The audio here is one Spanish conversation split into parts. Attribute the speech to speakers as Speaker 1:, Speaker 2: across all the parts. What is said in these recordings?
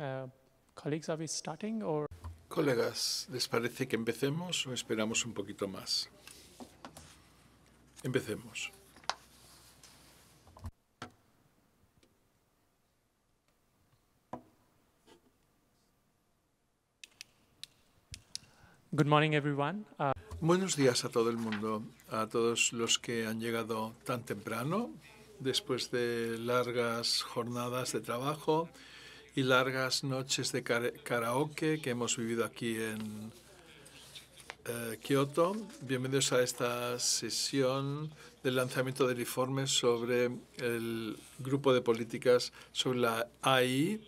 Speaker 1: Uh, Colegas, ¿les parece que empecemos o esperamos un poquito más? Empecemos.
Speaker 2: Good morning, everyone.
Speaker 1: Uh, Buenos días a todo el mundo, a todos los que han llegado tan temprano, después de largas jornadas de trabajo y largas noches de karaoke que hemos vivido aquí en eh, Kioto. Bienvenidos a esta sesión del lanzamiento del informe sobre el grupo de políticas sobre la AI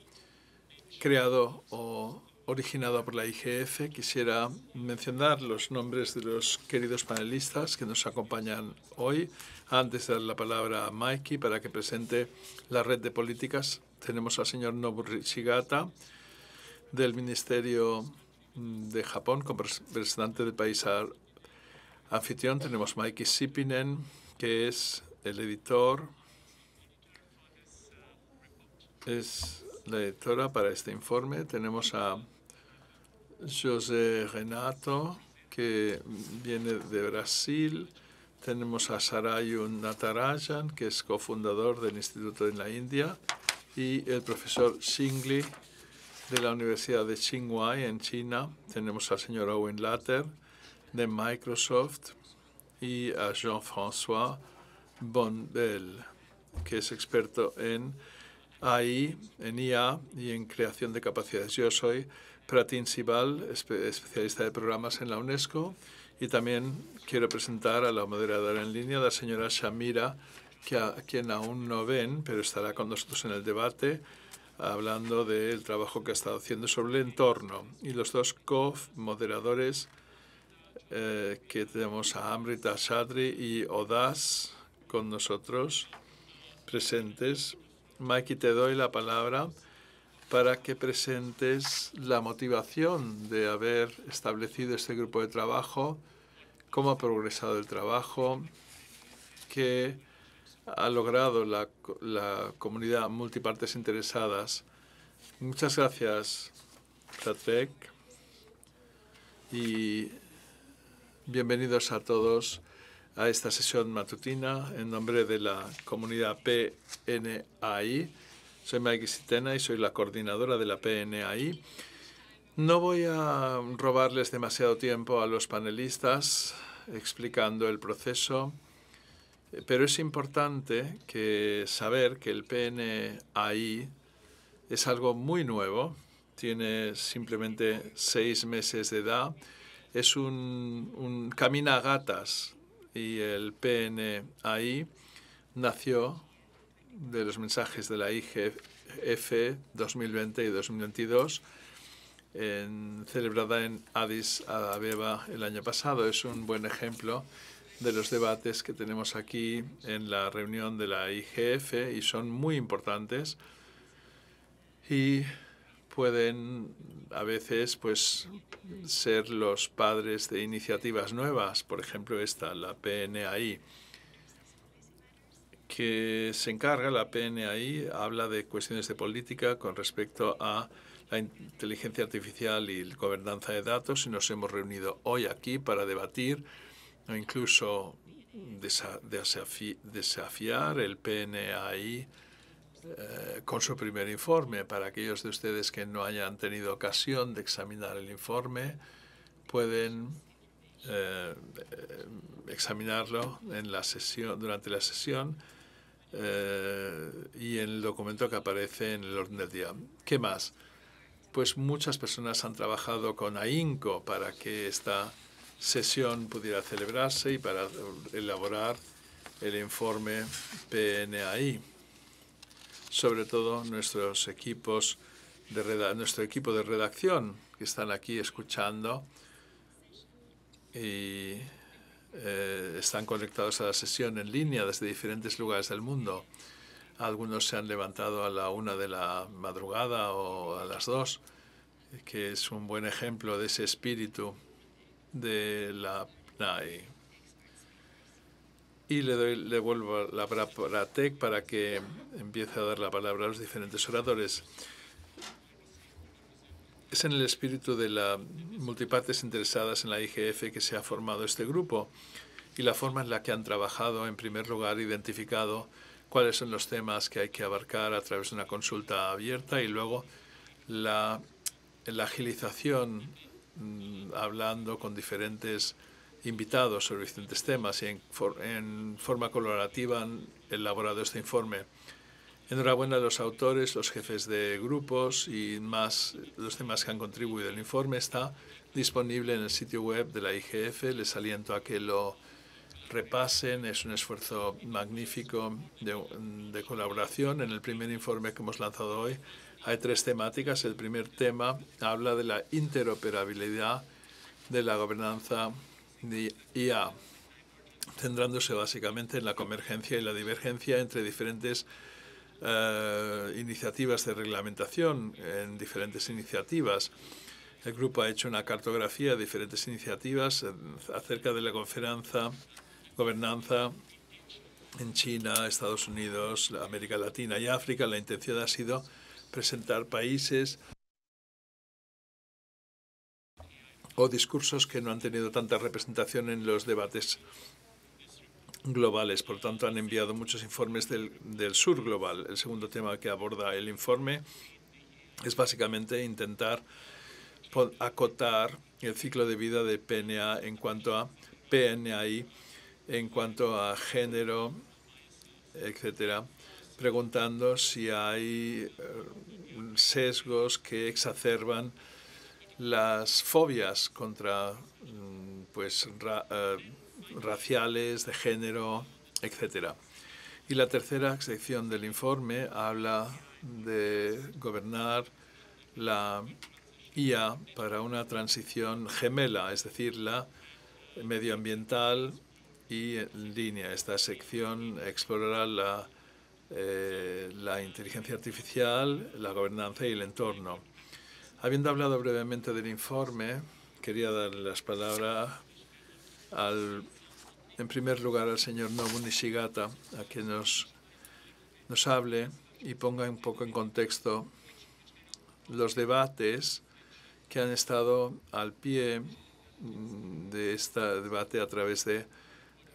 Speaker 1: creado o originado por la IGF. Quisiera mencionar los nombres de los queridos panelistas que nos acompañan hoy. Antes de dar la palabra a Mikey para que presente la red de políticas tenemos al señor Nobu Shigata del Ministerio mm, de Japón, como representante del país anfitrión. Tenemos Mikey Sipinen, que es el editor, es la editora para este informe. Tenemos a José Renato, que viene de Brasil. Tenemos a Sarayu Natarajan, que es cofundador del Instituto en la India y el profesor Singli de la Universidad de Tsinghua en China. Tenemos al señor Owen Latter de Microsoft y a Jean-François Bondel, que es experto en AI, en IA y en creación de capacidades. Yo soy Pratin Sibal, especialista de programas en la UNESCO, y también quiero presentar a la moderadora en línea, la señora Shamira que a quien aún no ven, pero estará con nosotros en el debate, hablando del trabajo que ha estado haciendo sobre el entorno. Y los dos co-moderadores eh, que tenemos a Amrita Shadri y Odas con nosotros presentes. Mikey, te doy la palabra para que presentes la motivación de haber establecido este grupo de trabajo, cómo ha progresado el trabajo, qué ha logrado la, comunidad multipartes interesadas. Muchas gracias, Tatrek. Y bienvenidos a todos a esta sesión matutina en nombre de la comunidad PNAI. Soy Mike Sitena y soy la coordinadora de la PNAI. No voy a robarles demasiado tiempo a los panelistas explicando el proceso pero es importante saber que el PNAI es algo muy nuevo, tiene simplemente seis meses de edad, es un, camino a gatas y el PNAI nació de los mensajes de la IGF 2020 y 2022 celebrada en Addis Abeba el año pasado. Es un buen ejemplo de los debates que tenemos aquí en la reunión de la IGF y son muy importantes y pueden a veces pues ser los padres de iniciativas nuevas, por ejemplo esta, la PNAI, que se encarga, la PNAI habla de cuestiones de política con respecto a la inteligencia artificial y la gobernanza de datos y nos hemos reunido hoy aquí para debatir o incluso desafiar el PNAI eh, con su primer informe. Para aquellos de ustedes que no hayan tenido ocasión de examinar el informe, pueden eh, eh, examinarlo en la sesión, durante la sesión y en el documento que aparece en el orden del día. ¿Qué más? Pues muchas personas han trabajado con AINCO para que esta sesión pudiera celebrarse y para elaborar el informe PNAI. Sobre todo nuestros equipos de nuestro equipo de redacción que están aquí escuchando y eh, están conectados a la sesión en línea desde diferentes lugares del mundo. Algunos se han levantado a la una de la madrugada o a las dos, que es un buen ejemplo de ese espíritu de la PNAE. Y le, doy, le vuelvo la palabra a TEC para que empiece a dar la palabra a los diferentes oradores. Es en el espíritu de las multipartes interesadas en la IGF que se ha formado este grupo y la forma en la que han trabajado, en primer lugar, identificado cuáles son los temas que hay que abarcar a través de una consulta abierta y luego la, la agilización Mm, hablando con diferentes invitados sobre diferentes temas y en, forma colaborativa han elaborado este informe. Enhorabuena a los autores, los jefes de grupos y más los temas que han contribuido. El informe está disponible en el sitio web de la IGF. Les aliento a que lo repasen. Es un esfuerzo magnífico de colaboración. En el primer informe que hemos lanzado hoy hay tres temáticas. El primer tema habla de la interoperabilidad de la gobernanza de IA, centrándose básicamente en la convergencia y la divergencia entre diferentes eh, iniciativas de reglamentación, en diferentes iniciativas. El grupo ha hecho una cartografía de diferentes iniciativas eh, acerca de la conferencia gobernanza en China, Estados Unidos, América Latina y África. La intención ha sido presentar países o discursos que no han tenido tanta representación en los debates globales. Por tanto, han enviado muchos informes del, sur global. El segundo tema que aborda el informe es básicamente intentar acotar el ciclo de vida de PNA en cuanto a PNI, en cuanto a género, etcétera, preguntando si hay eh, sesgos que exacerban las fobias contra mm, pues eh, raciales, de género, etc. Y la tercera sección del informe habla de gobernar la IA para una transición gemela, es decir, la medioambiental y en línea. Esta sección explorará la eh, la inteligencia artificial, la gobernanza y el entorno. Habiendo hablado brevemente del informe, quería dar las palabras en primer lugar al señor Nobu a que nos hable y ponga un poco en contexto los debates que han estado al pie mm, de este debate a través de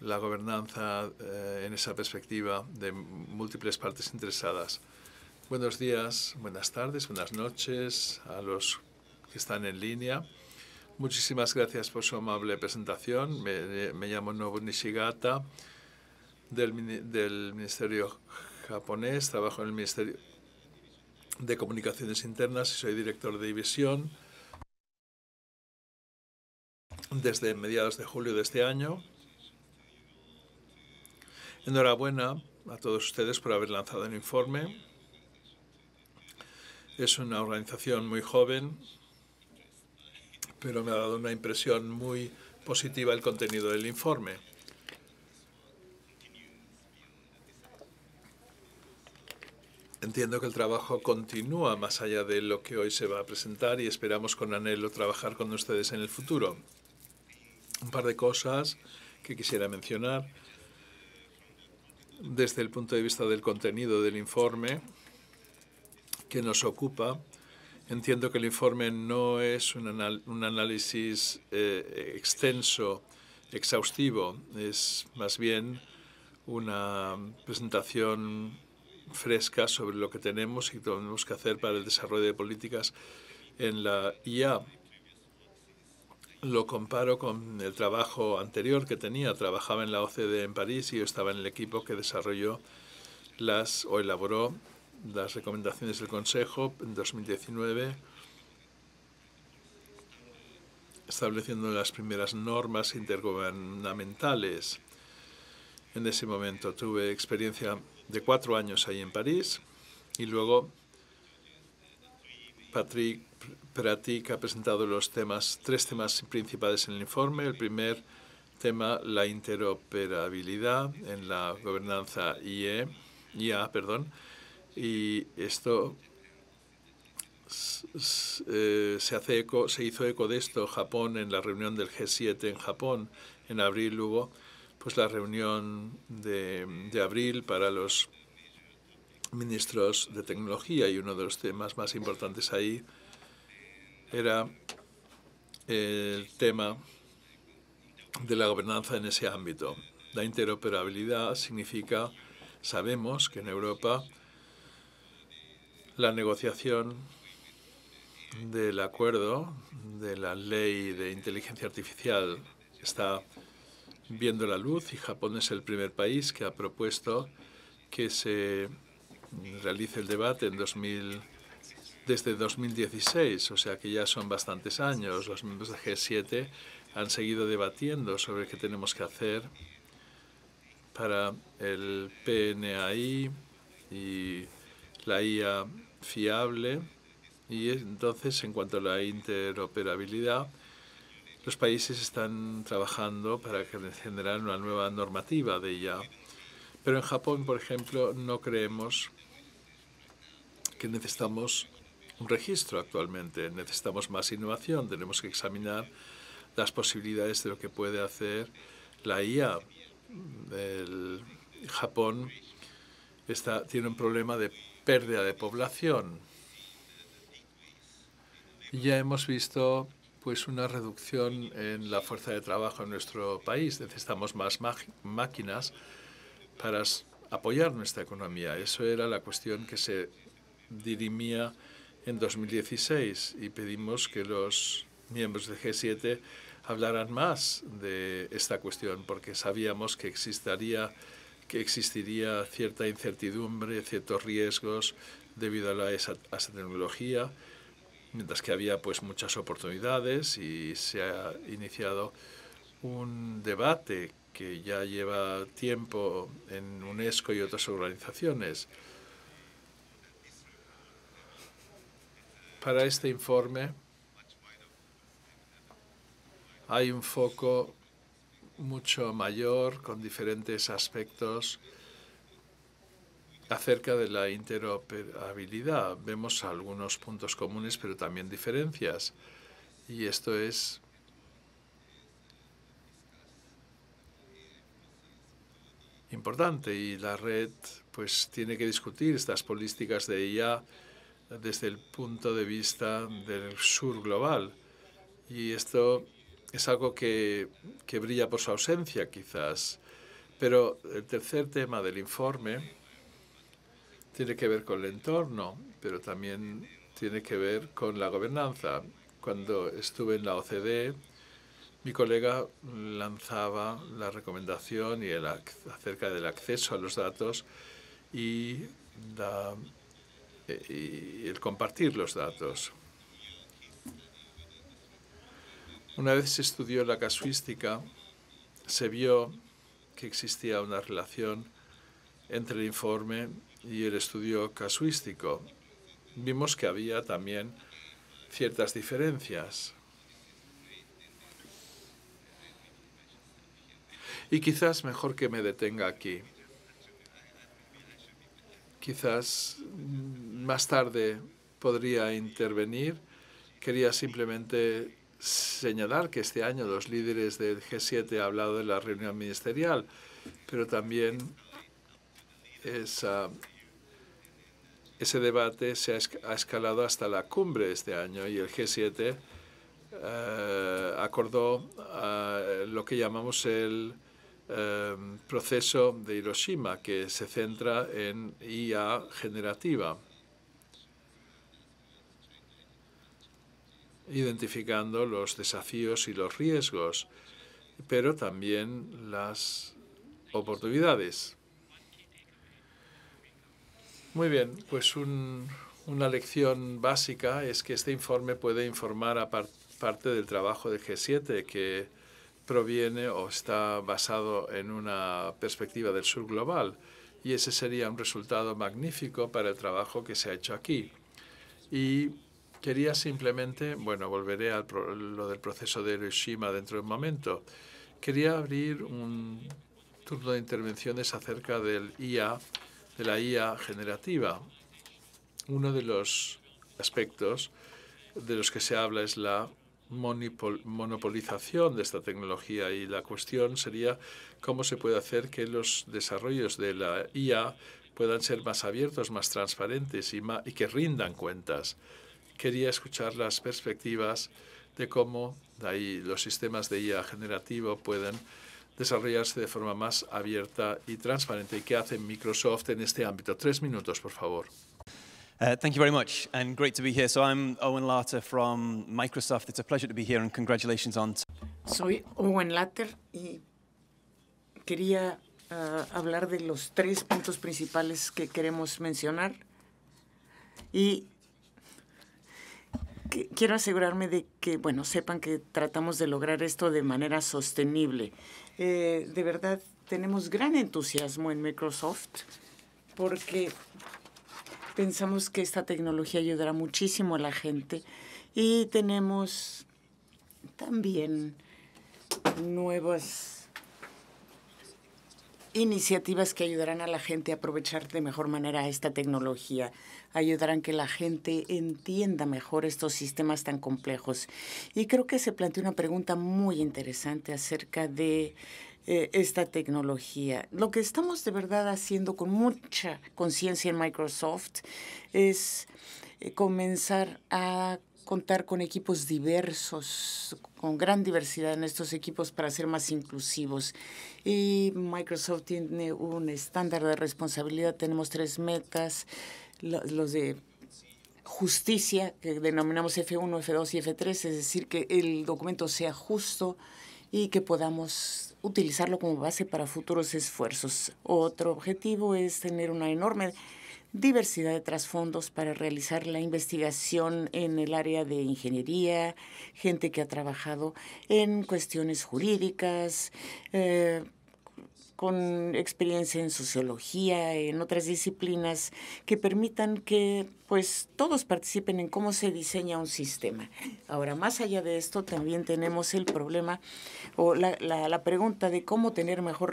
Speaker 1: la gobernanza eh, en esa perspectiva de múltiples partes interesadas. Buenos días, buenas tardes, buenas noches a los que están en línea. Muchísimas gracias por su amable presentación. Me, llamo Nobunishigata, del Ministerio japonés, trabajo en el Ministerio de Comunicaciones Internas y soy director de división desde mediados de julio de este año. Enhorabuena a todos ustedes por haber lanzado el informe. Es una organización muy joven, pero me ha dado una impresión muy positiva el contenido del informe. Entiendo que el trabajo continúa más allá de lo que hoy se va a presentar y esperamos con anhelo trabajar con ustedes en el futuro. Un par de cosas que quisiera mencionar desde el punto de vista del contenido del informe que nos ocupa, entiendo que el informe no es un, análisis eh, extenso, exhaustivo, es más bien una presentación fresca sobre lo que tenemos y tenemos que hacer para el desarrollo de políticas en la IA lo comparo con el trabajo anterior que tenía. Trabajaba en la OCDE en París y yo estaba en el equipo que desarrolló las o elaboró las recomendaciones del Consejo en 2019, estableciendo las primeras normas intergubernamentales. En ese momento tuve experiencia de cuatro años ahí en París y luego Patrick ti que ha presentado los temas, tres temas principales en el informe. El primer tema, la interoperabilidad en la gobernanza IA. E, perdón, y esto eh, se, hace eco, se hizo eco de esto Japón en la reunión del G7 en Japón. En abril hubo pues, la reunión de abril para los ministros de tecnología y uno de los temas más importantes ahí era eh, el tema de la gobernanza en ese ámbito. La interoperabilidad significa, sabemos que en Europa la negociación del acuerdo de la ley de inteligencia artificial está viendo la luz y Japón es el primer país que ha propuesto que se realice el debate en 2020 desde 2016, o sea que ya son bastantes años. Los miembros de G7 han seguido debatiendo sobre qué tenemos que hacer para el PNAI y la IA fiable. Y entonces, en cuanto a la interoperabilidad, los países están trabajando para que generar una nueva normativa de IA. Pero en Japón, por ejemplo, no creemos que necesitamos un registro actualmente. Necesitamos más innovación, tenemos que examinar las posibilidades de lo que puede hacer la IA. Japón está, tiene un problema de pérdida de población. Ya hemos visto pues una reducción en la fuerza de trabajo en nuestro país. Necesitamos más máquinas para apoyar nuestra economía. Eso era la cuestión que se dirimía en 2016 y pedimos que los miembros del G7 hablaran más de esta cuestión porque sabíamos que existiría, que existiría cierta incertidumbre, ciertos riesgos debido a, a esa tecnología, mientras que había pues muchas oportunidades y se ha iniciado un debate que ya lleva tiempo en UNESCO y otras organizaciones para este informe hay un foco mucho mayor con diferentes aspectos acerca de la interoperabilidad. Vemos algunos puntos comunes, pero también diferencias. Y esto es importante y la red pues tiene que discutir estas políticas de IA desde el punto de vista del sur global. Y esto es algo que, brilla por su ausencia, quizás. Pero el tercer tema del informe tiene que ver con el entorno, pero también tiene que ver con la gobernanza. Cuando estuve en la OCDE, mi colega lanzaba la recomendación y el acerca del acceso a los datos y eh, y el compartir los datos. Una vez se estudió la casuística, se vio que existía una relación entre el informe y el estudio casuístico. Vimos que había también ciertas diferencias. Y quizás mejor que me detenga aquí. Quizás mm, más tarde podría intervenir. Quería simplemente señalar que este año los líderes del G7 han hablado de la reunión ministerial, pero también ese debate se ha, escalado hasta la cumbre este año y el G7 eh, acordó eh, lo que llamamos el eh, proceso de Hiroshima, que se centra en IA generativa. identificando los desafíos y los riesgos, pero también las oportunidades. Muy bien, pues una lección básica es que este informe puede informar a parte del trabajo del G7 que proviene o está basado en una perspectiva del sur global y ese sería un resultado magnífico para el trabajo que se ha hecho aquí. Y Quería simplemente, bueno, volveré a lo del proceso de Hiroshima dentro de un momento. Quería abrir un turno de intervenciones acerca del IA, de la IA generativa. Uno de los aspectos de los que se habla es la monopolización de esta tecnología y la cuestión sería cómo se puede hacer que los desarrollos de la IA puedan ser más abiertos, más transparentes y, y que rindan cuentas quería escuchar las perspectivas de cómo de ahí los sistemas de IA generativo pueden desarrollarse de forma más abierta y transparente. ¿Qué hace Microsoft en este ámbito? Tres minutos, por favor. Uh, thank you very much, and great to be here. So I'm Owen Latter from Microsoft. It's a pleasure to be here, and congratulations on. Soy
Speaker 3: Owen Latter y quería uh, hablar de los tres puntos principales que queremos mencionar y quiero asegurarme de que, bueno, sepan que tratamos de lograr esto de manera sostenible. Eh, de verdad, tenemos gran entusiasmo en Microsoft porque pensamos que esta tecnología ayudará muchísimo a la gente y tenemos también nuevas iniciativas que ayudarán a la gente a aprovechar de mejor manera esta tecnología, ayudarán que la gente entienda mejor estos sistemas tan complejos. Y creo que se planteó una pregunta muy interesante acerca de eh, esta tecnología. Lo que estamos de verdad haciendo con mucha conciencia en Microsoft es eh, comenzar a contar con equipos diversos, con gran diversidad en estos equipos para ser más inclusivos. Y Microsoft tiene un estándar de responsabilidad. Tenemos tres metas, los de justicia, que denominamos F1, F2 y F3, es decir, que el documento sea justo y que podamos utilizarlo como base para futuros esfuerzos. Otro objetivo es tener una enorme diversidad de trasfondos para realizar la investigación en el área de ingeniería, gente que ha trabajado en cuestiones jurídicas, eh, con experiencia en sociología, en otras disciplinas, que permitan que pues todos participen en cómo se diseña un sistema. Ahora, más allá de esto, también tenemos el problema o la, la pregunta de cómo tener mejor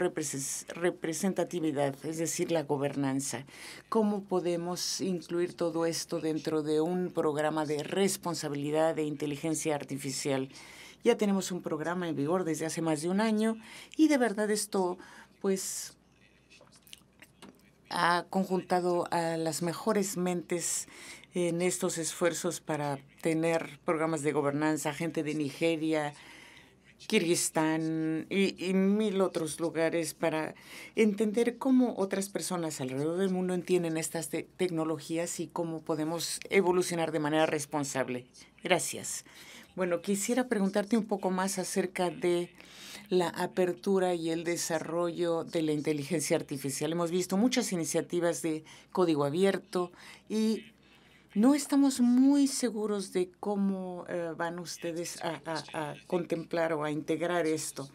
Speaker 3: representatividad, es decir, la gobernanza. ¿Cómo podemos incluir todo esto dentro de un programa de responsabilidad de inteligencia artificial? Ya tenemos un programa en vigor desde hace más de un año y de verdad esto pues ha conjuntado a las mejores mentes en estos esfuerzos para tener programas de gobernanza, gente de Nigeria, Kirguistán y, mil otros lugares para entender cómo otras personas alrededor del mundo entienden estas tecnologías y cómo podemos evolucionar de manera responsable. Gracias. Bueno, quisiera preguntarte un poco más acerca de la apertura y el desarrollo de la inteligencia artificial. Hemos visto muchas iniciativas de código abierto y no estamos muy seguros de cómo eh, van ustedes a, a, contemplar o a integrar esto.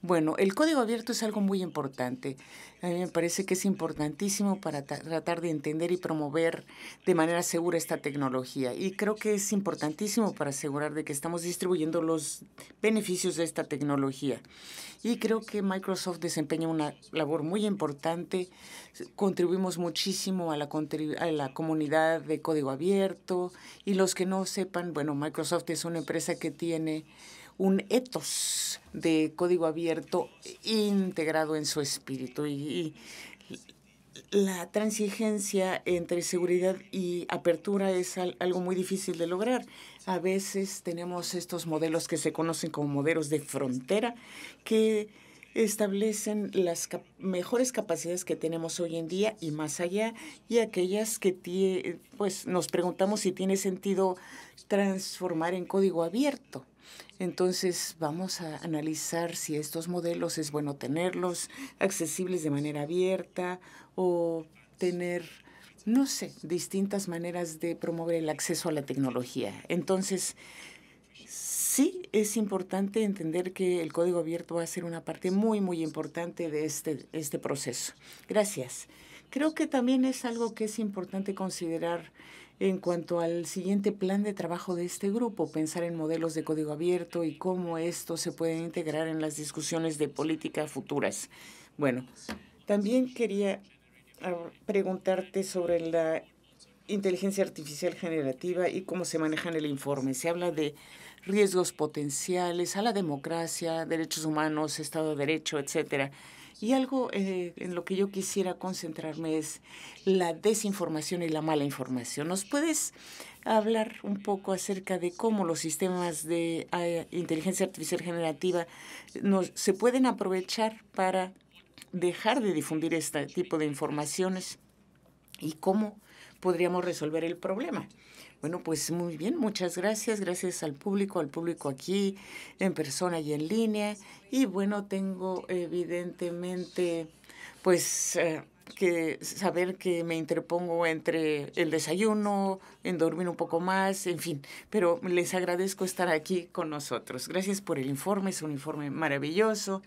Speaker 3: Bueno, el código abierto es algo muy importante. A mí me parece que es importantísimo para tratar de entender y promover de manera segura esta tecnología. Y creo que es importantísimo para asegurar de que estamos distribuyendo los beneficios de esta tecnología y creo que Microsoft desempeña una labor muy importante. Contribuimos muchísimo a la, a la comunidad de código abierto. Y los que no sepan, bueno, Microsoft es una empresa que tiene un ethos de código abierto integrado en su espíritu. Y, y la transigencia entre seguridad y apertura es algo muy difícil de lograr. A veces tenemos estos modelos que se conocen como modelos de frontera que establecen las mejores capacidades que tenemos hoy en día y más allá, y aquellas que pues, nos preguntamos si tiene sentido transformar en código abierto. Entonces vamos a analizar si estos modelos es bueno tenerlos accesibles de manera abierta o tener no sé, distintas maneras de promover el acceso a la tecnología. Entonces, sí es importante entender que el código abierto va a ser una parte muy, muy importante de este, este proceso. Gracias. Creo que también es algo que es importante considerar en cuanto al siguiente plan de trabajo de este grupo, pensar en modelos de código abierto y cómo esto se puede integrar en las discusiones de política futuras. Bueno, también quería a preguntarte sobre la inteligencia artificial generativa y cómo se maneja en el informe. Se habla de riesgos potenciales a la democracia, derechos humanos, Estado de Derecho, etcétera. Y algo eh, en lo que yo quisiera concentrarme es la desinformación y la mala información. ¿Nos puedes hablar un poco acerca de cómo los sistemas de eh, inteligencia artificial generativa nos, se pueden aprovechar para dejar de difundir este tipo de informaciones y cómo podríamos resolver el problema. Bueno, pues muy bien, muchas gracias. Gracias al público, al público aquí, en persona y en línea. Y bueno, tengo evidentemente, pues... Eh, que saber que me interpongo entre el desayuno, en dormir un poco más, en fin. Pero les agradezco estar aquí con nosotros. Gracias por el informe, es un informe maravilloso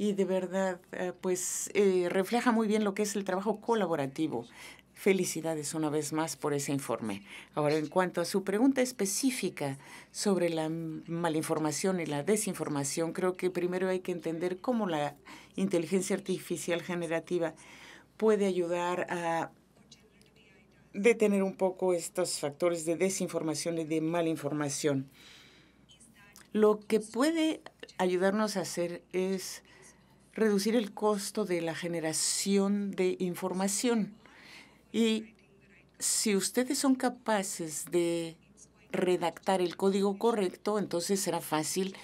Speaker 3: y de verdad, eh, pues eh, refleja muy bien lo que es el trabajo colaborativo. Felicidades una vez más por ese informe. Ahora, en cuanto a su pregunta específica sobre la malinformación y la desinformación, creo que primero hay que entender cómo la inteligencia artificial generativa puede ayudar a detener un poco estos factores de desinformación y de malinformación. Lo que puede ayudarnos a hacer es reducir el costo de la generación de información. Y si ustedes son capaces de redactar el código correcto, entonces será fácil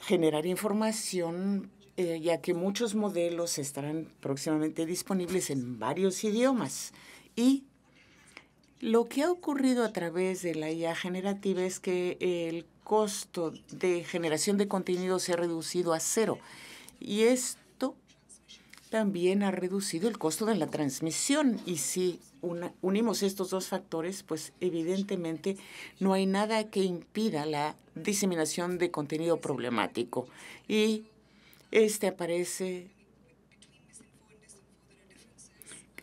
Speaker 3: generar información, eh, ya que muchos modelos estarán próximamente disponibles en varios idiomas. Y lo que ha ocurrido a través de la IA generativa es que el costo de generación de contenido se ha reducido a cero. Y esto también ha reducido el costo de la transmisión. Y si unimos estos dos factores, pues evidentemente no hay nada que impida la diseminación de contenido problemático. Y este aparece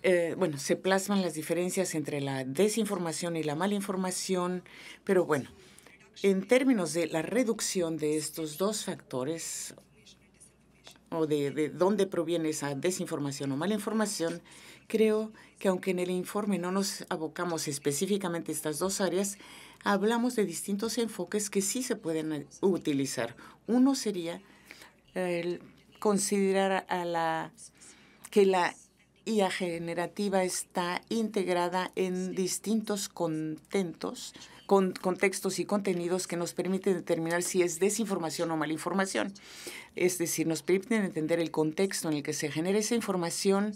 Speaker 3: eh, bueno, se plasman las diferencias entre la desinformación y la malinformación, pero bueno, en términos de la reducción de estos dos factores, o de, dónde proviene esa desinformación o mala información, creo que aunque en el informe no nos abocamos específicamente a estas dos áreas, hablamos de distintos enfoques que sí se pueden eh, utilizar. Uno sería considerar a la, que la IA generativa está integrada en distintos contentos, con contextos y contenidos que nos permiten determinar si es desinformación o malinformación es este, decir, nos permiten entender el contexto en el que se genera esa información,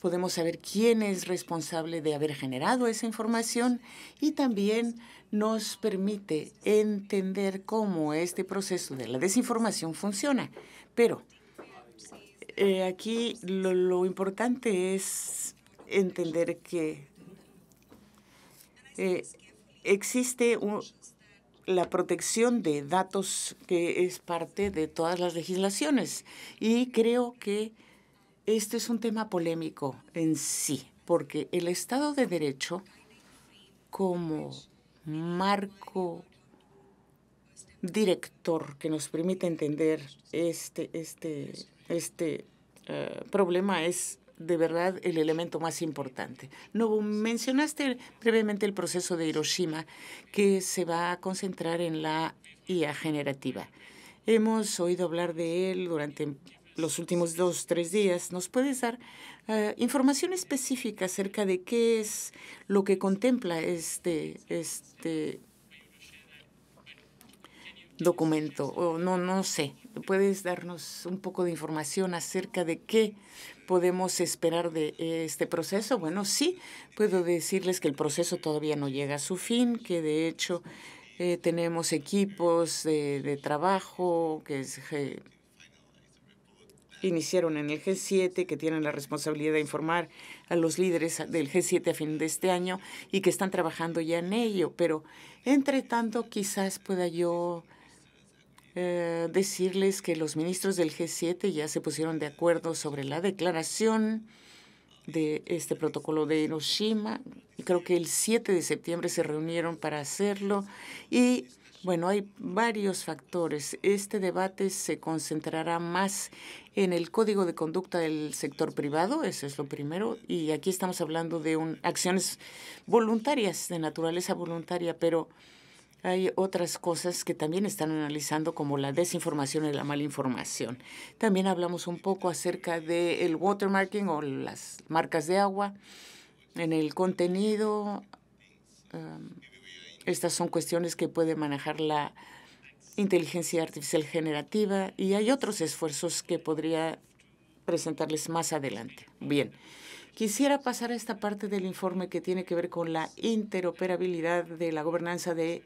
Speaker 3: podemos saber quién es responsable de haber generado esa información y también nos permite entender cómo este proceso de la desinformación funciona. Pero eh, aquí lo, importante es entender que eh, existe un, la protección de datos que es parte de todas las legislaciones. Y creo que este es un tema polémico en sí, porque el Estado de Derecho como marco director que nos permite entender este, este, este eh, problema es de verdad el elemento más importante. No mencionaste brevemente el proceso de Hiroshima que se va a concentrar en la IA generativa. Hemos oído hablar de él durante los últimos dos, tres días. ¿Nos puedes dar eh, información específica acerca de qué es lo que contempla este, este documento? O no, no sé. ¿Puedes darnos un poco de información acerca de qué podemos esperar de este proceso? Bueno, sí, puedo decirles que el proceso todavía no llega a su fin, que de hecho eh, tenemos equipos de, trabajo que iniciaron en el G7, que tienen la responsabilidad de informar a los líderes del G7 a fin de este año y que están trabajando ya en ello. Pero, entre tanto, quizás pueda yo eh, decirles que los ministros del G7 ya se pusieron de acuerdo sobre la declaración de este protocolo de Hiroshima. Y creo que el 7 de septiembre se reunieron para hacerlo. Y bueno, hay varios factores. Este debate se concentrará más en el código de conducta del sector privado, eso es lo primero. Y aquí estamos hablando de un, acciones voluntarias, de naturaleza voluntaria, pero hay otras cosas que también están analizando como la desinformación y la malinformación. También hablamos un poco acerca del el watermarking o las marcas de agua en el contenido. estas son cuestiones que puede manejar la inteligencia artificial generativa y hay otros esfuerzos que podría presentarles más adelante. Bien, quisiera pasar a esta parte del informe que tiene que ver con la interoperabilidad de la gobernanza de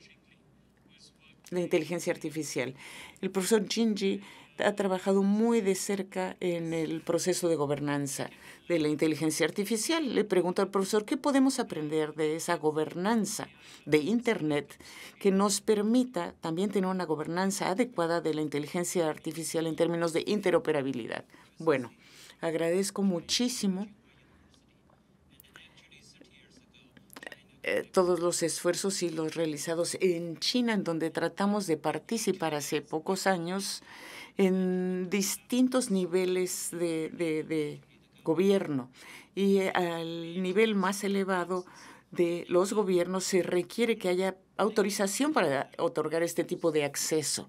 Speaker 3: la inteligencia artificial. El profesor Jinji ha trabajado muy de cerca en el proceso de gobernanza de la inteligencia artificial. Le pregunto al profesor, ¿qué podemos aprender de esa gobernanza de Internet que nos permita también tener una gobernanza adecuada de la inteligencia artificial en términos de interoperabilidad? Bueno, agradezco muchísimo Eh, todos los esfuerzos y los realizados en China, en donde tratamos de participar hace pocos años en distintos niveles de gobierno. Y eh, al nivel más elevado de los gobiernos se requiere que haya autorización para otorgar este tipo de acceso.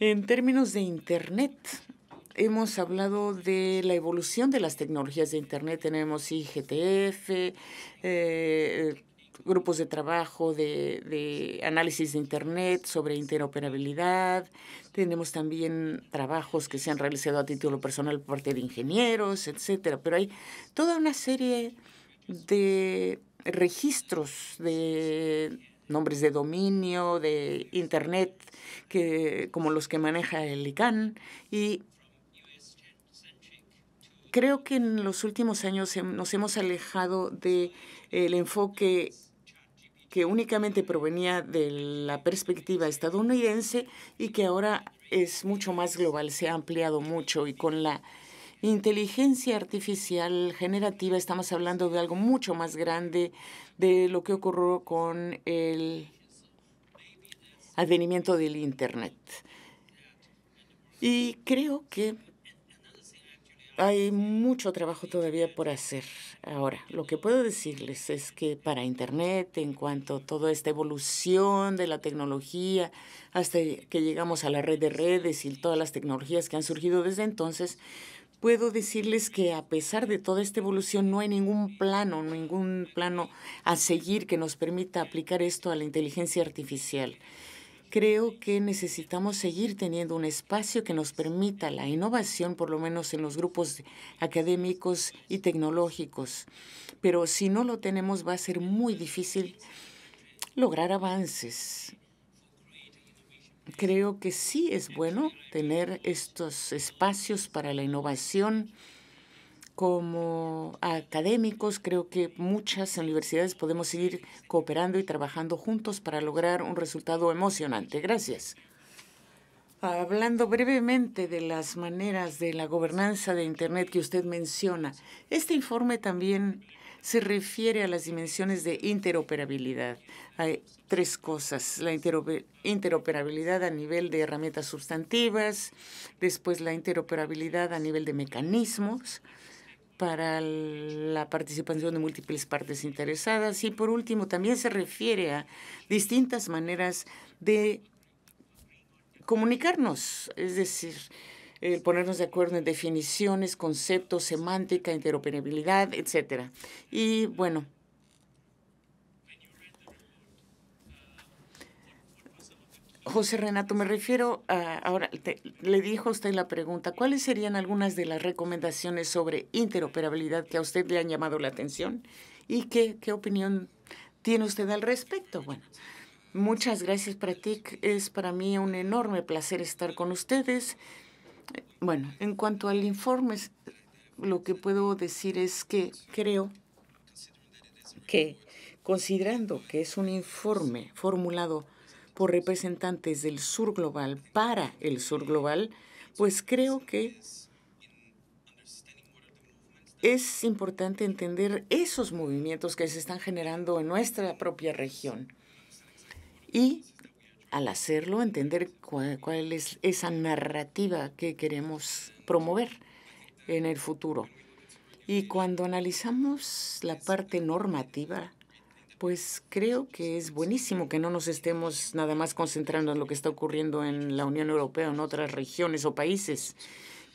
Speaker 3: En términos de Internet, hemos hablado de la evolución de las tecnologías de Internet. Tenemos IGTF, eh, grupos de trabajo de, análisis de Internet sobre interoperabilidad. Tenemos también trabajos que se han realizado a título personal por parte de ingenieros, etcétera. Pero hay toda una serie de registros de nombres de dominio, de Internet, que, como los que maneja el ICANN, y creo que en los últimos años nos hemos alejado del enfoque que únicamente provenía de la perspectiva estadounidense y que ahora es mucho más global, se ha ampliado mucho y con la inteligencia artificial generativa estamos hablando de algo mucho más grande de lo que ocurrió con el advenimiento del Internet. Y creo que hay mucho trabajo todavía por hacer. Ahora, lo que puedo decirles es que para Internet, en cuanto a toda esta evolución de la tecnología, hasta que llegamos a la red de redes y todas las tecnologías que han surgido desde entonces, puedo decirles que a pesar de toda esta evolución, no hay ningún plano, ningún plano a seguir que nos permita aplicar esto a la inteligencia artificial creo que necesitamos seguir teniendo un espacio que nos permita la innovación, por lo menos en los grupos académicos y tecnológicos. Pero si no lo tenemos, va a ser muy difícil lograr avances. Creo que sí es bueno tener estos espacios para la innovación como académicos, creo que muchas universidades podemos seguir cooperando y trabajando juntos para lograr un resultado emocionante. Gracias. Hablando brevemente de las maneras de la gobernanza de Internet que usted menciona, este informe también se refiere a las dimensiones de interoperabilidad. Hay tres cosas, la interoperabilidad a nivel de herramientas sustantivas, después la interoperabilidad a nivel de mecanismos para la participación de múltiples partes interesadas y por último también se refiere a distintas maneras de comunicarnos, es decir, ponernos de acuerdo en definiciones, conceptos, semántica, interoperabilidad, etcétera. Y bueno, José Renato, me refiero a, ahora, le dijo usted la pregunta, ¿cuáles serían algunas de las recomendaciones sobre interoperabilidad que a usted le han llamado la atención? ¿Y qué, qué opinión tiene usted al respecto? Bueno, muchas gracias, Pratik. Es para mí un enorme placer estar con ustedes. Bueno, en cuanto al informe, lo que puedo decir es que creo que, considerando que es un informe formulado por representantes del sur global para el sur global, pues creo que es importante entender esos movimientos que se están generando en nuestra propia región. Y al hacerlo, entender cuál, es esa narrativa que queremos promover en el futuro. Y cuando analizamos la parte normativa, pues creo que es buenísimo que no nos estemos nada más concentrando en lo que está ocurriendo en la Unión Europea o en otras regiones o países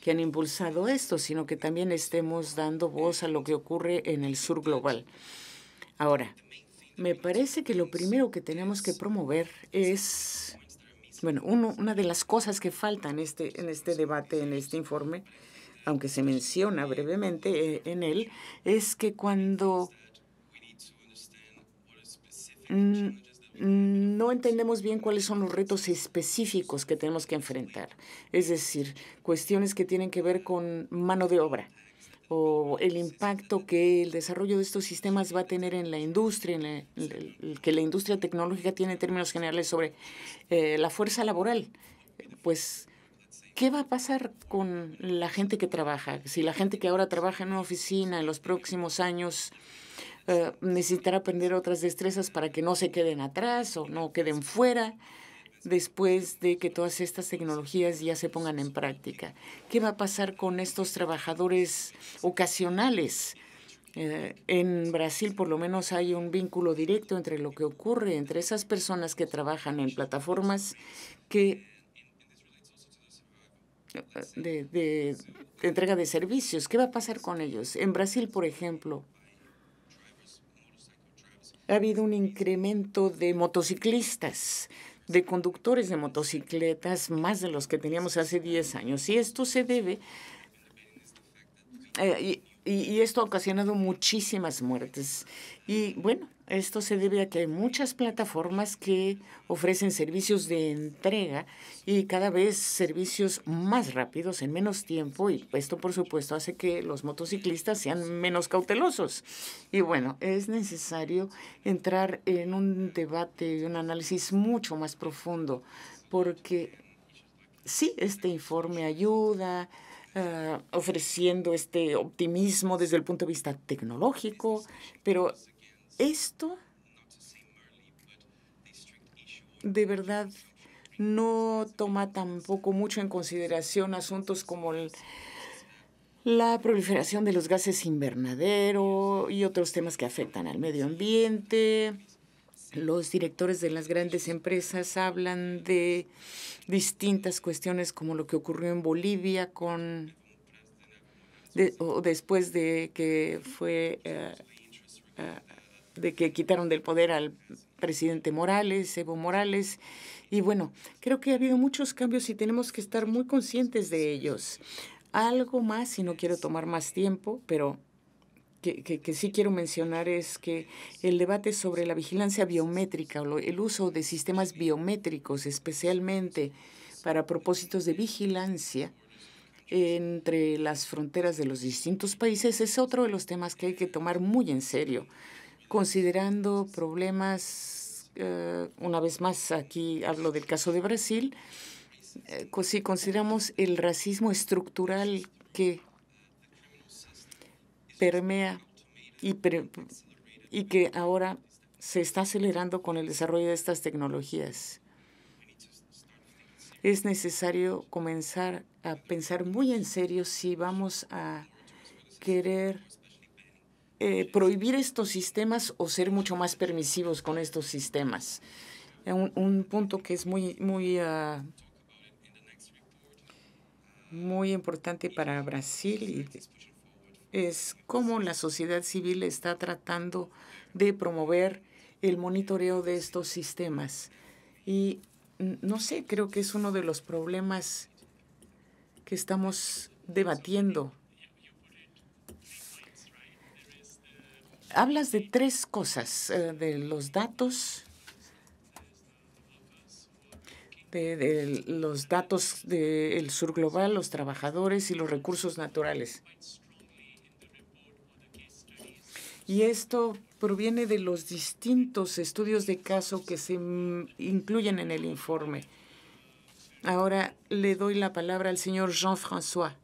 Speaker 3: que han impulsado esto, sino que también estemos dando voz a lo que ocurre en el sur global. Ahora, me parece que lo primero que tenemos que promover es, bueno, uno, una de las cosas que falta este, en este debate, en este informe, aunque se menciona brevemente eh, en él, es que cuando Mm, mm, no entendemos bien cuáles son los retos específicos que tenemos que enfrentar, es decir, cuestiones que tienen que ver con mano de obra o el impacto que el desarrollo de estos sistemas va a tener en la industria, en que la industria tecnológica tiene en términos generales sobre eh, la fuerza laboral. Pues, ¿qué va a pasar con la gente que trabaja? Si la gente que ahora trabaja en una oficina en los próximos años eh, necesitar aprender otras destrezas para que no se queden atrás o no queden fuera después de que todas estas tecnologías ya se pongan en práctica. ¿Qué va a pasar con estos trabajadores ocasionales? Eh, en Brasil por lo menos hay un vínculo directo entre lo que ocurre entre esas personas que trabajan en plataformas que eh, de entrega de servicios. ¿Qué va a pasar con ellos? En Brasil, por ejemplo, ha habido un incremento de motociclistas, de conductores de motocicletas, más de los que teníamos hace 10 años. Y esto se debe, eh, y, y, esto ha ocasionado muchísimas muertes. Y bueno, esto se debe a que hay muchas plataformas que ofrecen servicios de entrega y cada vez servicios más rápidos en menos tiempo y esto por supuesto hace que los motociclistas sean menos cautelosos. Y bueno, es necesario entrar en un debate y un análisis mucho más profundo porque sí, este informe ayuda. Eh, ofreciendo este optimismo desde el punto de vista tecnológico, pero esto de verdad no toma tampoco mucho en consideración asuntos como la proliferación de los gases invernadero y otros temas que afectan al medio ambiente. Los directores de las grandes empresas hablan de distintas cuestiones como lo que ocurrió en Bolivia con después de que fue eh, eh, de que quitaron del poder al presidente Morales, Evo Morales. Y bueno, creo que ha habido muchos cambios y tenemos que estar muy conscientes de ellos. Algo más, y no quiero tomar más tiempo, pero que, que, sí quiero mencionar es que el debate sobre la vigilancia biométrica o el uso de sistemas biométricos, especialmente para propósitos de vigilancia entre las fronteras de los distintos países, es otro de los temas que hay que tomar muy en serio considerando problemas, eh, una vez más aquí hablo del caso de Brasil, eh, si consideramos el racismo estructural que permea y que ahora se está acelerando con el desarrollo de estas tecnologías. Es necesario comenzar a pensar muy en serio si vamos a querer eh, prohibir estos sistemas o ser mucho más permisivos con estos sistemas. Eh, un, punto que es muy, muy, ah, muy importante para Brasil es cómo la sociedad civil está tratando de promover el monitoreo de estos sistemas. Y no sé, creo que es uno de los problemas que estamos debatiendo hablas de tres cosas, eh, de los datos, de, los datos del sur global, los trabajadores y los recursos naturales. Y esto proviene de los distintos estudios de caso que se incluyen en el informe. Ahora le doy la palabra al señor Jean-François.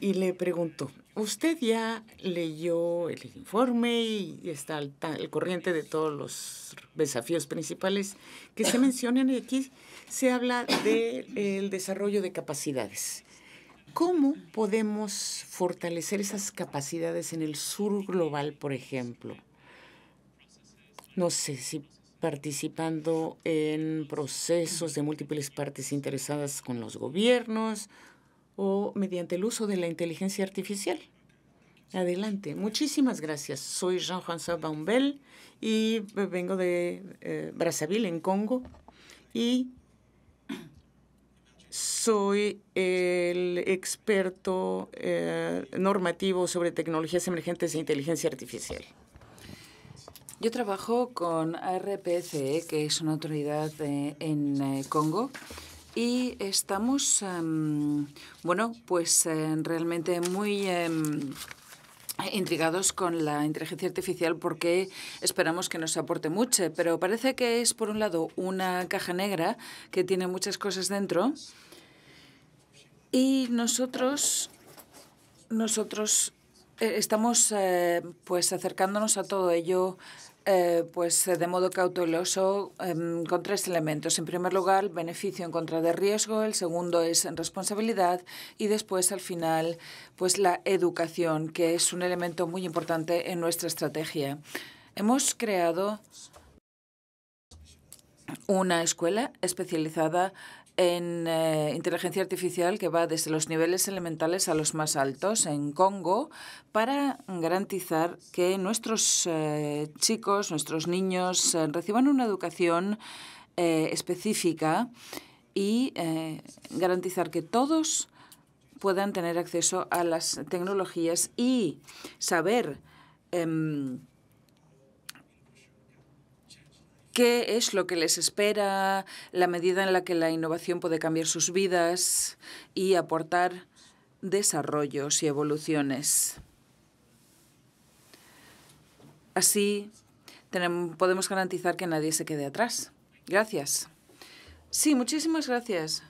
Speaker 3: y le pregunto, ¿usted ya leyó el informe y está al, corriente de todos los desafíos principales que se mencionan? Y aquí se habla del desarrollo de capacidades. ¿Cómo podemos fortalecer esas capacidades en el sur global, por ejemplo? No sé si participando en procesos de múltiples partes interesadas con los gobiernos o mediante el uso de la inteligencia artificial. Adelante. Muchísimas gracias. Soy Jean-François Baumbel y vengo de eh, Brazzaville, en Congo, y soy el experto eh, normativo sobre tecnologías emergentes e inteligencia artificial.
Speaker 2: Yo trabajo con ARPC, e, que es una autoridad eh, en Congo, y estamos, em, bueno, pues eh, realmente muy... Em, intrigados con la inteligencia artificial porque esperamos que nos aporte mucho, pero parece que es, por un lado, una caja negra que tiene muchas cosas dentro y nosotros, nosotros eh, estamos eh, pues acercándonos a todo ello eh, pues eh, de modo cauteloso em, con tres elementos. En primer lugar, beneficio en contra de riesgo, el segundo es responsabilidad y después al final pues la educación, que es un elemento muy importante en nuestra estrategia. Hemos creado una escuela especializada en eh, inteligencia artificial que va desde los niveles elementales a los más altos en Congo para garantizar que nuestros eh, chicos, nuestros niños eh, reciban una educación específica y garantizar que todos puedan tener acceso a las tecnologías y saber em, qué es lo que les espera, la medida en la que la innovación puede cambiar sus vidas y aportar desarrollos y evoluciones. Así podemos garantizar que nadie se quede atrás. Gracias. Sí, muchísimas gracias.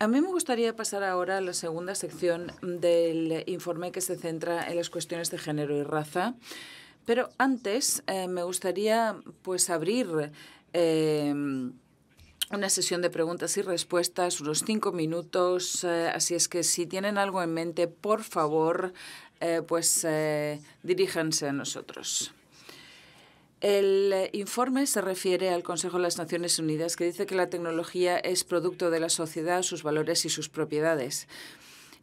Speaker 2: A mí me gustaría pasar ahora a la segunda sección del informe que se centra en las cuestiones de género y raza. Pero antes eh, me gustaría pues abrir em, una sesión de preguntas y respuestas, unos cinco minutos. Eh, así es que si tienen algo en mente, por favor, eh, pues diríjanse a nosotros. El informe se refiere al Consejo de las Naciones Unidas, que dice que la tecnología es producto de la sociedad, sus valores y sus propiedades,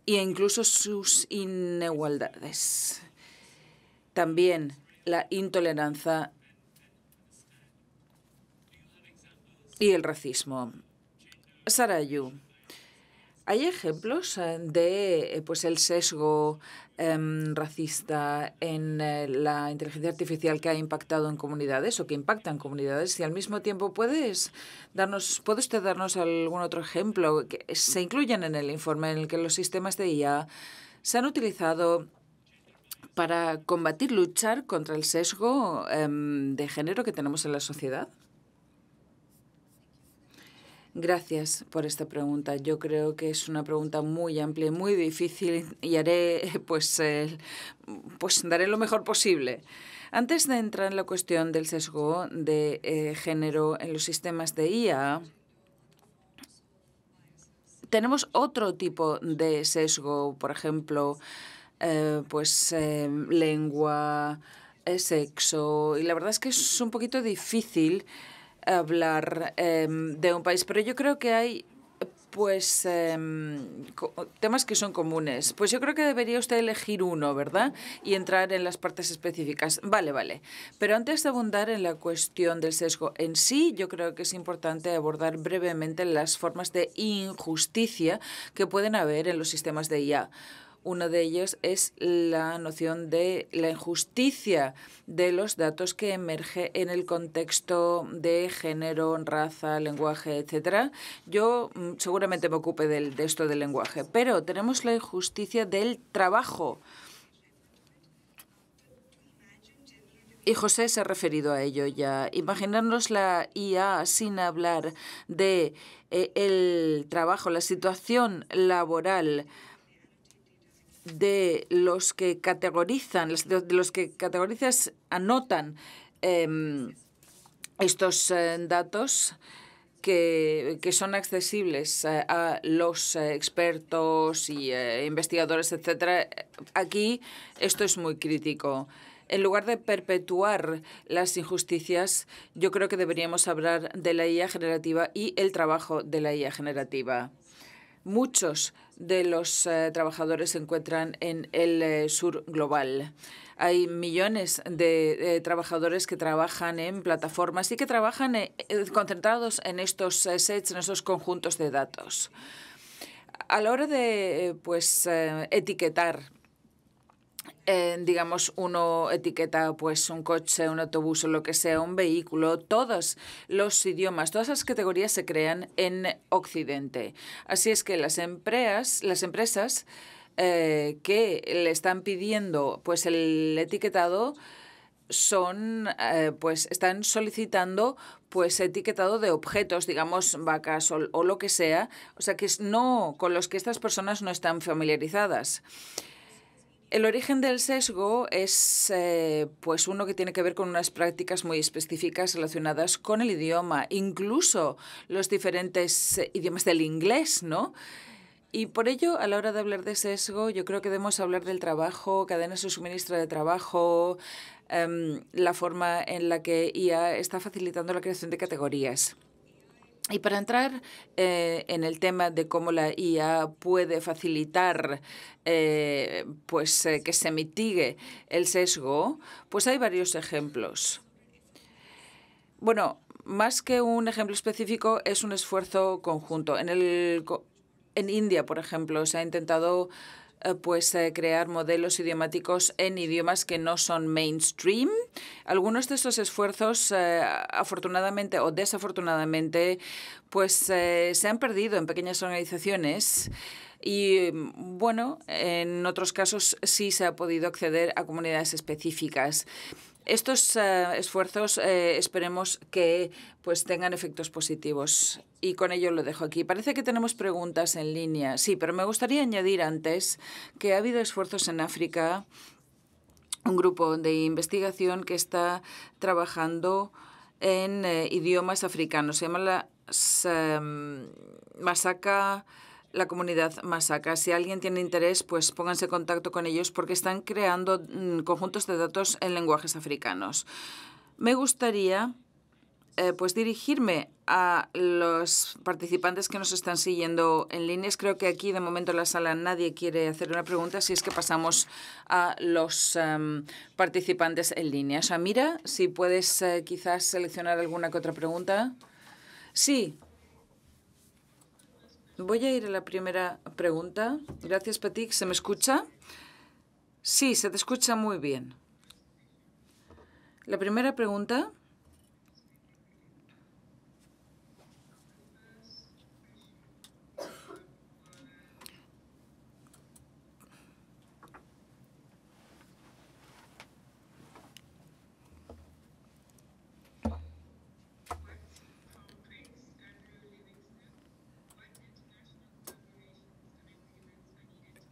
Speaker 2: e incluso sus inigualdades. También la intolerancia y el racismo. Sarayu, hay ejemplos eh, de eh, pues el sesgo em, racista en eh, la inteligencia artificial que ha impactado en comunidades o que impacta en comunidades y al mismo tiempo puedes darnos puede usted darnos algún otro ejemplo que se incluyen en el informe en el que los sistemas de IA se han utilizado para combatir, luchar contra el sesgo em, de género que tenemos en la sociedad? Gracias por esta pregunta. Yo creo que es una pregunta muy amplia y muy difícil y haré, pues, pues daré lo mejor posible. Antes de entrar en la cuestión del sesgo de eh, género en los sistemas de IA, tenemos otro tipo de sesgo, por ejemplo, eh, pues em, lengua, eh, sexo. Y la verdad es que es un poquito difícil hablar em, de un país, pero yo creo que hay pues em, temas que son comunes. Pues yo creo que debería usted elegir uno, ¿verdad? Y entrar en las partes específicas. Vale, vale. Pero antes de abundar en la cuestión del sesgo en sí, yo creo que es importante abordar brevemente las formas de injusticia que pueden haber en los sistemas de IA. Uno de ellos es la noción de la injusticia de los datos que emerge en el contexto de género, raza, lenguaje, etcétera. Yo mm, seguramente me ocupe del, de esto del lenguaje, pero tenemos la injusticia del trabajo. Y José se ha referido a ello ya. Imaginarnos la IA sin hablar de eh, el trabajo, la situación laboral de los que categorizan, de los que categorizas anotan em, estos eh, datos que, son accesibles eh, a los eh, expertos y investigadores, etcétera. Aquí esto es muy crítico. En lugar de perpetuar las injusticias, yo creo que deberíamos hablar de la IA generativa y el trabajo de la IA generativa. Muchos de los eh, trabajadores se encuentran en el eh, sur global. Hay millones de eh, trabajadores que trabajan en plataformas y que trabajan concentrados en estos sets, en estos conjuntos de datos. A la hora de pues, etiquetar digamos, uno etiqueta pues un coche, un autobús o lo que sea, un vehículo, todos los idiomas, todas las categorías se crean en Occidente. Así es que las empresas, las empresas eh, que le están pidiendo pues el etiquetado son eh, pues están solicitando pues etiquetado de objetos, digamos vacas o, o lo que sea, o sea que no con los que estas personas no están familiarizadas. El origen del sesgo es eh, pues uno que tiene que ver con unas prácticas muy específicas relacionadas con el idioma, incluso los diferentes eh, idiomas del inglés, ¿no? Y por ello, a la hora de hablar de sesgo, yo creo que debemos hablar del trabajo, cadenas de suministro de trabajo, em, la forma en la que IA está facilitando la creación de categorías. Y para entrar eh, en el tema de cómo la IA puede facilitar eh, pues, eh, que se mitigue el sesgo, pues hay varios ejemplos. Bueno, más que un ejemplo específico, es un esfuerzo conjunto. En, el, en India, por ejemplo, se ha intentado eh, pues eh, crear modelos idiomáticos en idiomas que no son mainstream. Algunos de estos esfuerzos, eh, afortunadamente o desafortunadamente, pues se han perdido en pequeñas organizaciones. Y bueno, en otros casos sí se ha podido acceder a comunidades específicas. Estos eh, esfuerzos eh, esperemos que pues tengan efectos positivos y con ello lo dejo aquí. Parece que tenemos preguntas en línea. Sí, pero me gustaría añadir antes que ha habido esfuerzos en África, un grupo de investigación que está trabajando en eh, idiomas africanos. Se llama la Masaka la comunidad Masaca. Si alguien tiene interés, pues pónganse en contacto con ellos porque están creando mm, conjuntos de datos en lenguajes africanos. Me gustaría eh, pues dirigirme a los participantes que nos están siguiendo en línea. Creo que aquí de momento en la sala nadie quiere hacer una pregunta, así es que pasamos a los em, participantes en línea. Samira, si puedes eh, quizás seleccionar alguna que otra pregunta. Sí, Voy a ir a la primera pregunta. Gracias, Patik. ¿Se me escucha? Sí, se te escucha muy bien. La primera pregunta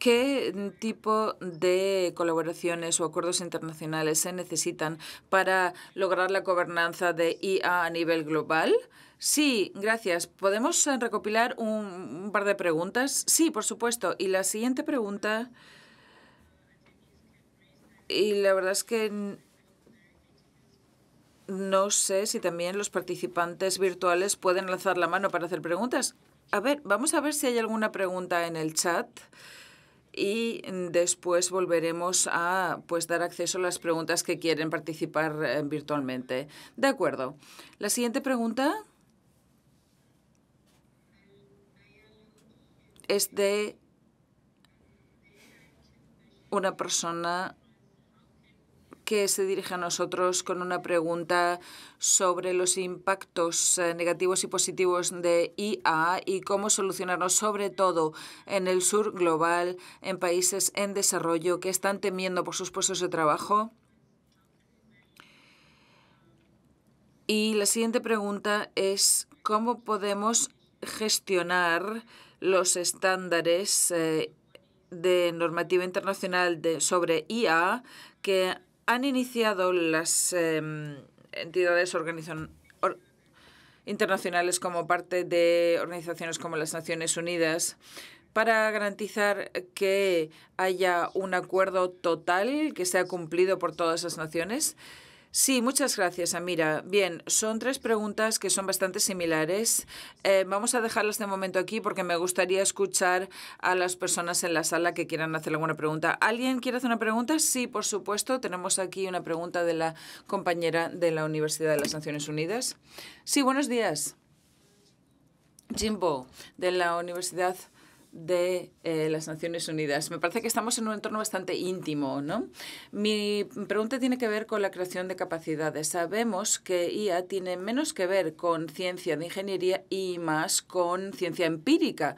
Speaker 2: ¿Qué mm, tipo de colaboraciones o acuerdos internacionales se necesitan para lograr la gobernanza de IA a nivel global? Sí, gracias. ¿Podemos eh, recopilar un, par de preguntas? Sí, por supuesto. Y la siguiente pregunta, y la verdad es que no sé si también los participantes virtuales pueden lanzar la mano para hacer preguntas. A ver, vamos a ver si hay alguna pregunta en el chat y mm, después volveremos a pues, dar acceso a las preguntas que quieren participar eh, virtualmente. De acuerdo. La siguiente pregunta es de una persona que se dirige a nosotros con una pregunta sobre los impactos eh, negativos y positivos de IA y cómo solucionarlos, sobre todo en el sur global, en países en desarrollo que están temiendo por sus puestos de trabajo. Y la siguiente pregunta es cómo podemos gestionar los estándares eh, de normativa internacional de, sobre IA que han iniciado las em, entidades internacionales como parte de organizaciones como las Naciones Unidas para garantizar que haya un acuerdo total que sea cumplido por todas las naciones. Sí, muchas gracias, Amira. Bien, son tres preguntas que son bastante similares. Eh, vamos a dejarlas de momento aquí porque me gustaría escuchar a las personas en la sala que quieran hacer alguna pregunta. ¿Alguien quiere hacer una pregunta? Sí, por supuesto. Tenemos aquí una pregunta de la compañera de la Universidad de las Naciones Unidas. Sí, buenos días. Jimbo, de la Universidad de eh, las Naciones Unidas. Me parece que estamos en un entorno bastante íntimo, ¿no? Mi pregunta tiene que ver con la creación de capacidades. Sabemos que IA tiene menos que ver con ciencia de ingeniería y más con ciencia empírica.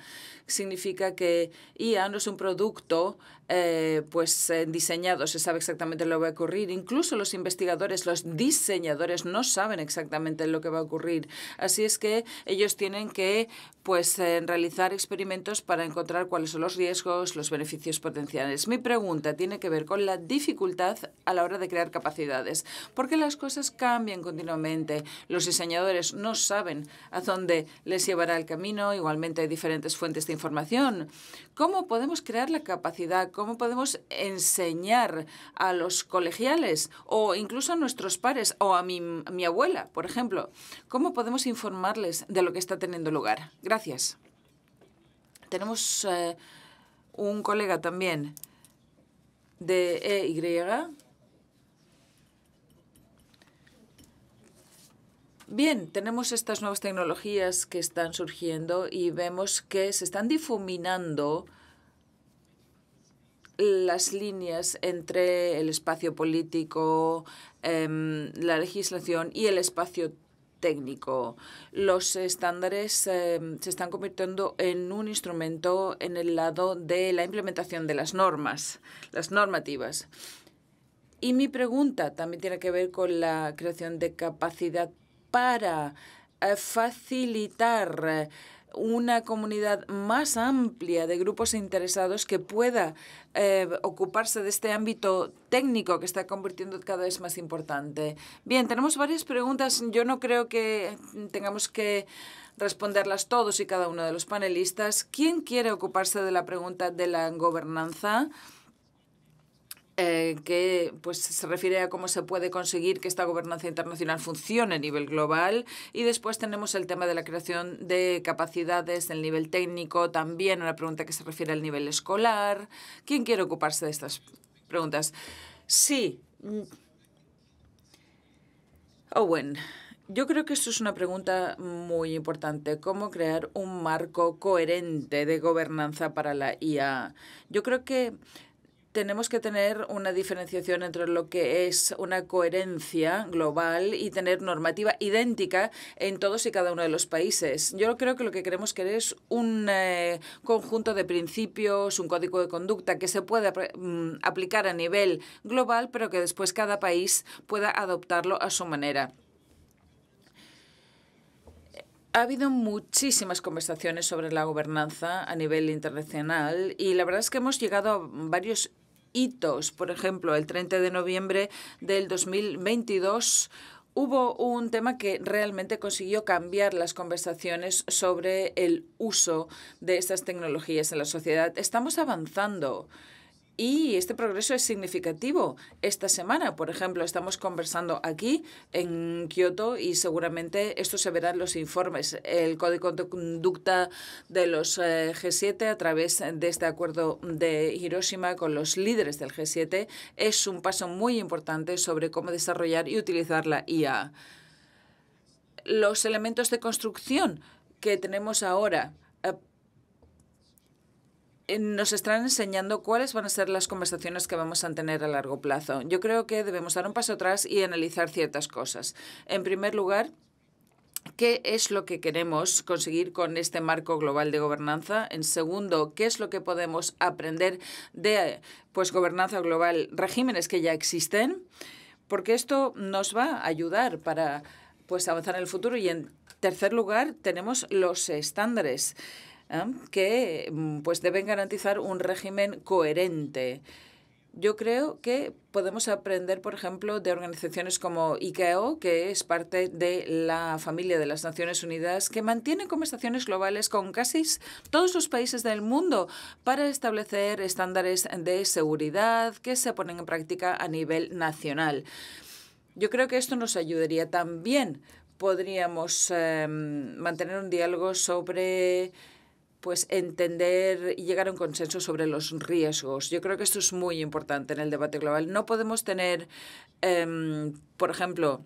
Speaker 2: Significa que IA no es un producto eh, pues eh, diseñados diseñado, se sabe exactamente lo que va a ocurrir. Incluso los investigadores, los diseñadores no saben exactamente lo que va a ocurrir. Así es que ellos tienen que pues eh, realizar experimentos para encontrar cuáles son los riesgos, los beneficios potenciales. Mi pregunta tiene que ver con la dificultad a la hora de crear capacidades, porque las cosas cambian continuamente. Los diseñadores no saben a dónde les llevará el camino, igualmente hay diferentes fuentes de información. ¿Cómo podemos crear la capacidad? cómo podemos enseñar a los colegiales o incluso a nuestros pares o a mi, abuela, por ejemplo, cómo podemos informarles de lo que está teniendo lugar. Gracias. Tenemos eh, un colega también de EY. Bien, tenemos estas nuevas tecnologías que están surgiendo y vemos que se están difuminando las líneas entre el espacio político, em, la legislación y el espacio técnico. Los estándares em, se están convirtiendo en un instrumento en el lado de la implementación de las normas, las normativas. Y mi pregunta también tiene que ver con la creación de capacidad para eh, facilitar una comunidad más amplia de grupos interesados que pueda eh, ocuparse de este ámbito técnico que está convirtiendo cada vez más importante. Bien, tenemos varias preguntas. Yo no creo que tengamos que responderlas todos y cada uno de los panelistas. ¿Quién quiere ocuparse de la pregunta de la gobernanza? Eh, que pues, se refiere a cómo se puede conseguir que esta gobernanza internacional funcione a nivel global. Y después tenemos el tema de la creación de capacidades el nivel técnico, también una pregunta que se refiere al nivel escolar. ¿Quién quiere ocuparse de estas preguntas? Sí. Owen. Yo creo que esto es una pregunta muy importante, cómo crear un marco coherente de gobernanza para la IA. Yo creo que tenemos que tener una diferenciación entre lo que es una coherencia global y tener normativa idéntica en todos y cada uno de los países. Yo creo que lo que queremos querer es un eh, conjunto de principios, un código de conducta que se pueda eh, mm, aplicar a nivel global, pero que después cada país pueda adoptarlo a su manera ha habido muchísimas conversaciones sobre la gobernanza a nivel internacional y la verdad es que hemos llegado a varios por ejemplo, el 30 de noviembre del 2022 hubo un tema que realmente consiguió cambiar las conversaciones sobre el uso de estas tecnologías en la sociedad. Estamos avanzando. Y este progreso es significativo. Esta semana, por ejemplo, estamos conversando aquí en Kioto y seguramente esto se verá en los informes. El código de conducta de los eh, G7 a través de este acuerdo de Hiroshima con los líderes del G7 es un paso muy importante sobre cómo desarrollar y utilizar la IA. Los elementos de construcción que tenemos ahora eh, nos están enseñando cuáles van a ser las conversaciones que vamos a tener a largo plazo. Yo creo que debemos dar un paso atrás y analizar ciertas cosas. En primer lugar, ¿Qué es lo que queremos conseguir con este marco global de gobernanza? En segundo, ¿qué es lo que podemos aprender de pues, gobernanza global, regímenes que ya existen? Porque esto nos va a ayudar para pues, avanzar en el futuro. Y en tercer lugar, tenemos los estándares. ¿eh? que mm, pues deben garantizar un régimen coherente. Yo creo que podemos aprender, por ejemplo, de organizaciones como ICAO, e que es parte de la familia de las Naciones Unidas, que mantiene conversaciones globales con casi todos los países del mundo para establecer estándares de seguridad que se ponen en práctica a nivel nacional. Yo creo que esto nos ayudaría también. Podríamos em, mantener un diálogo sobre pues entender y llegar a un consenso sobre los riesgos. Yo creo que esto es muy importante en el debate global. No podemos tener, em, por ejemplo,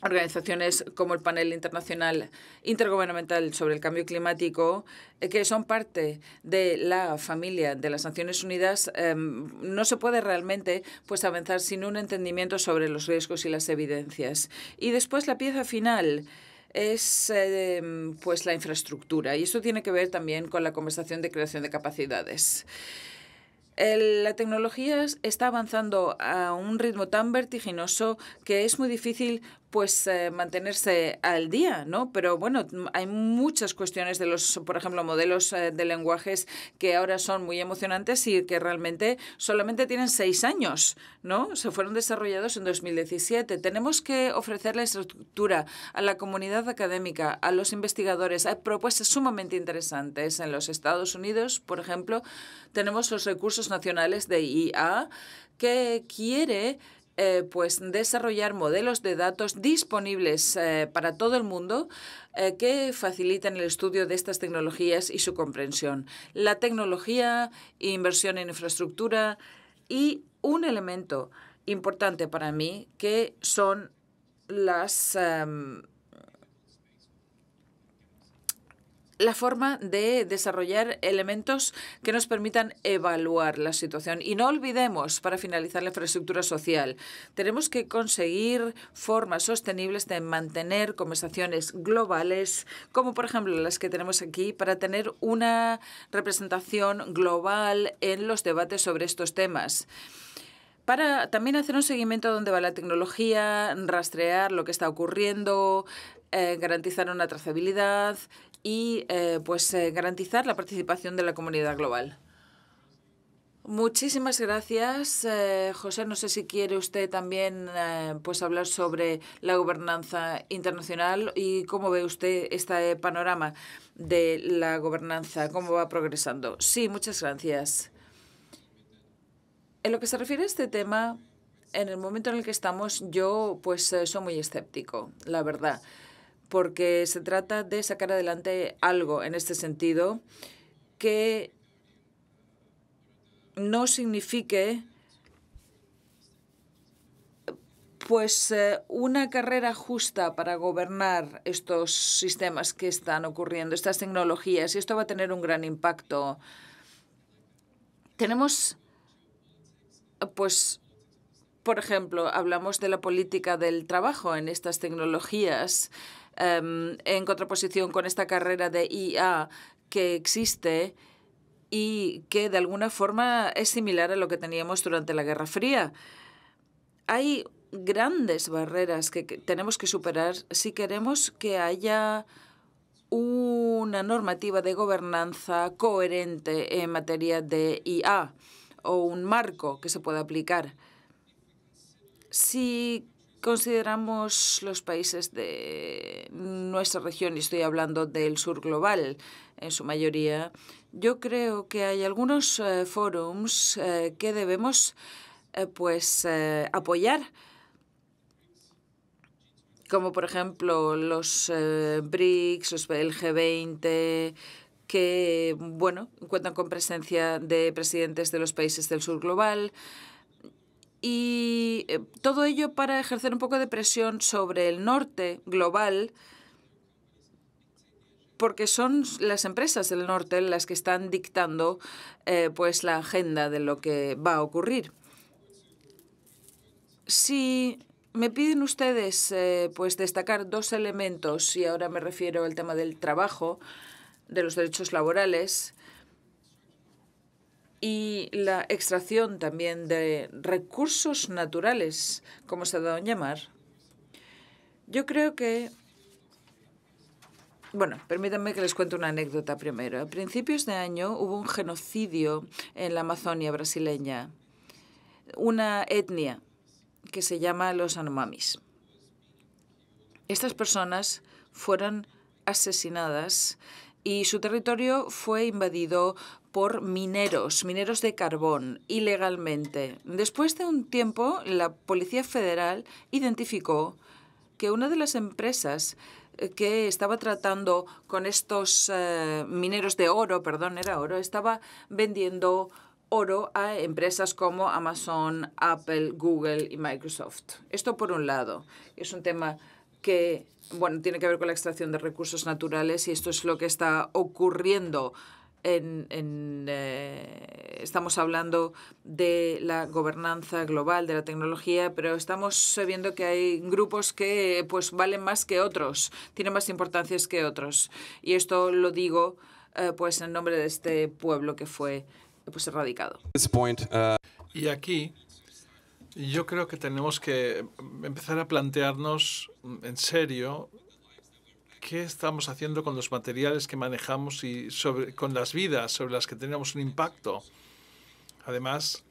Speaker 2: organizaciones como el panel internacional intergubernamental sobre el cambio climático, eh, que son parte de la familia de las Naciones Unidas, em, no se puede realmente pues, avanzar sin un entendimiento sobre los riesgos y las evidencias. Y después la pieza final es em, pues la infraestructura y eso tiene que ver también con la conversación de creación de capacidades. la tecnología está avanzando a un ritmo tan vertiginoso que es muy difícil pues eh, mantenerse al día, ¿no? Pero bueno, hay muchas cuestiones de los, por ejemplo, modelos eh, de lenguajes que ahora son muy emocionantes y que realmente solamente tienen seis años, ¿no? Se fueron desarrollados en 2017. Tenemos que ofrecer la estructura a la comunidad académica, a los investigadores. Hay propuestas sumamente interesantes. En los Estados Unidos, por ejemplo, tenemos los recursos nacionales de IA que quiere eh, pues desarrollar modelos de datos disponibles eh, para todo el mundo eh, que faciliten el estudio de estas tecnologías y su comprensión. La tecnología, inversión en infraestructura y un elemento importante para mí que son las... Em, la forma de desarrollar elementos que nos permitan evaluar la situación. Y no olvidemos, para finalizar la infraestructura social, tenemos que conseguir formas sostenibles de mantener conversaciones globales, como por ejemplo las que tenemos aquí, para tener una representación global en los debates sobre estos temas para también hacer un seguimiento dónde va la tecnología, rastrear lo que está ocurriendo, eh, garantizar una trazabilidad y eh, pues eh, garantizar la participación de la comunidad global. Muchísimas gracias, eh, José. No sé si quiere usted también pues hablar sobre la gobernanza internacional y cómo ve usted este panorama de la gobernanza, cómo va progresando. Sí, muchas gracias. En lo que se refiere a este tema, en el momento en el que estamos, yo pues soy muy escéptico, la verdad porque se trata de sacar adelante algo en este sentido que no signifique pues eh, una carrera justa para gobernar estos sistemas que están ocurriendo, estas tecnologías, y esto va a tener un gran impacto. Tenemos, pues, por ejemplo, hablamos de la política del trabajo en estas tecnologías. Em, en contraposición con esta carrera de IA e que existe y que de alguna forma es similar a lo que teníamos durante la Guerra Fría. Hay grandes barreras que tenemos que superar si queremos que haya una normativa de gobernanza coherente en materia de IA e o un marco que se pueda aplicar. Si consideramos los países de nuestra región, y estoy hablando del sur global en su mayoría, yo creo que hay algunos eh, foros eh, que debemos eh, pues, apoyar, como por ejemplo los BRICS, el G20, que bueno, cuentan con presencia de presidentes de los países del sur global, y eh, todo ello para ejercer un poco de presión sobre el norte global, porque son las empresas del norte las que están dictando eh, pues, la agenda de lo que va a ocurrir. Si me piden ustedes eh, pues, destacar dos elementos, y ahora me refiero al tema del trabajo, de los derechos laborales, y la extracción también de recursos naturales, como se ha dado en llamar, yo creo que... Bueno, permítanme que les cuente una anécdota primero. A principios de año hubo un genocidio en la Amazonia brasileña. Una etnia que se llama los Anomamis. Estas personas fueron asesinadas y su territorio fue invadido por mineros, mineros de carbón, ilegalmente. Después de un tiempo, la Policía Federal identificó que una de las empresas eh, que estaba tratando con estos eh, mineros de oro, perdón, era oro, estaba vendiendo oro a empresas como Amazon, Apple, Google y Microsoft. Esto por un lado. Es un tema que, bueno, tiene que ver con la extracción de recursos naturales y esto es lo que está ocurriendo en, eh, estamos hablando de la gobernanza global de la tecnología, pero estamos viendo que hay grupos que pues valen más que otros, tienen más importancia que otros. Y esto lo digo eh, pues en nombre de este pueblo que fue
Speaker 1: pues erradicado. Uh, y aquí yo creo que tenemos que empezar a plantearnos en serio qué estamos haciendo con los materiales que manejamos y sobre, con las vidas sobre las que tenemos un impacto. Además,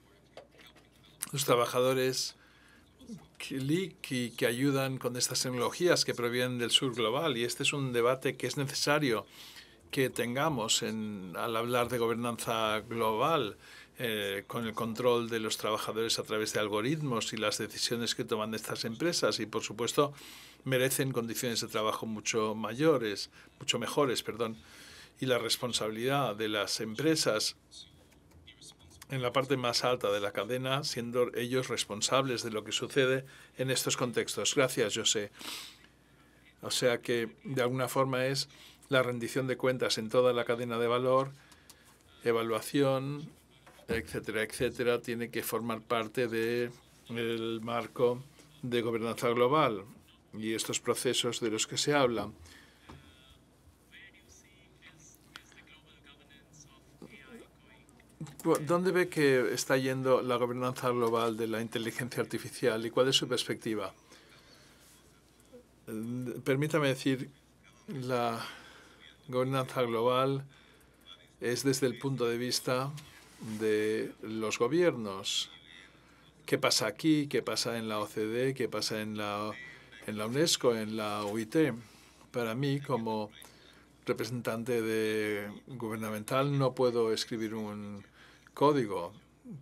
Speaker 1: los trabajadores que, que ayudan con estas tecnologías que provienen del sur global. Y este es un debate que es necesario que tengamos al hablar de gobernanza global, eh, con el control de los trabajadores a través de algoritmos y las decisiones que toman estas empresas. Y, por supuesto, merecen condiciones de trabajo mucho mayores, mucho mejores, perdón, y la responsabilidad de las empresas en la parte más alta de la cadena, siendo ellos responsables de lo que sucede en estos contextos. Gracias, José. O sea que, de alguna forma, es la rendición de cuentas en toda la cadena de valor, evaluación, etcétera, etcétera, tiene que formar parte del marco de gobernanza global y estos procesos de los que se habla. ¿Dónde ve que está yendo la gobernanza global de la inteligencia artificial y cuál es su perspectiva? Mm, permítame decir, la gobernanza global es desde el punto de vista de los gobiernos. ¿Qué pasa aquí? ¿Qué pasa en la OCDE? ¿Qué pasa en la en la UNESCO, en la OIT. Para mí, como representante gubernamental, no puedo escribir un código,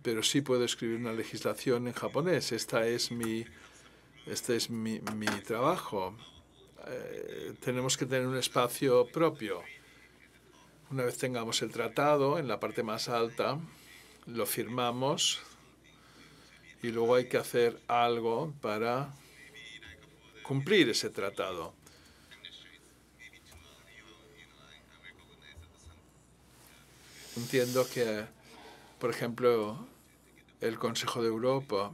Speaker 1: pero sí puedo escribir una legislación en japonés. Esta es mi, este es mi, trabajo. Eh, tenemos que tener un espacio propio. Una vez tengamos el tratado en la parte más alta, lo firmamos y luego hay que hacer algo para cumplir ese tratado. Entiendo que, por ejemplo, el Consejo de Europa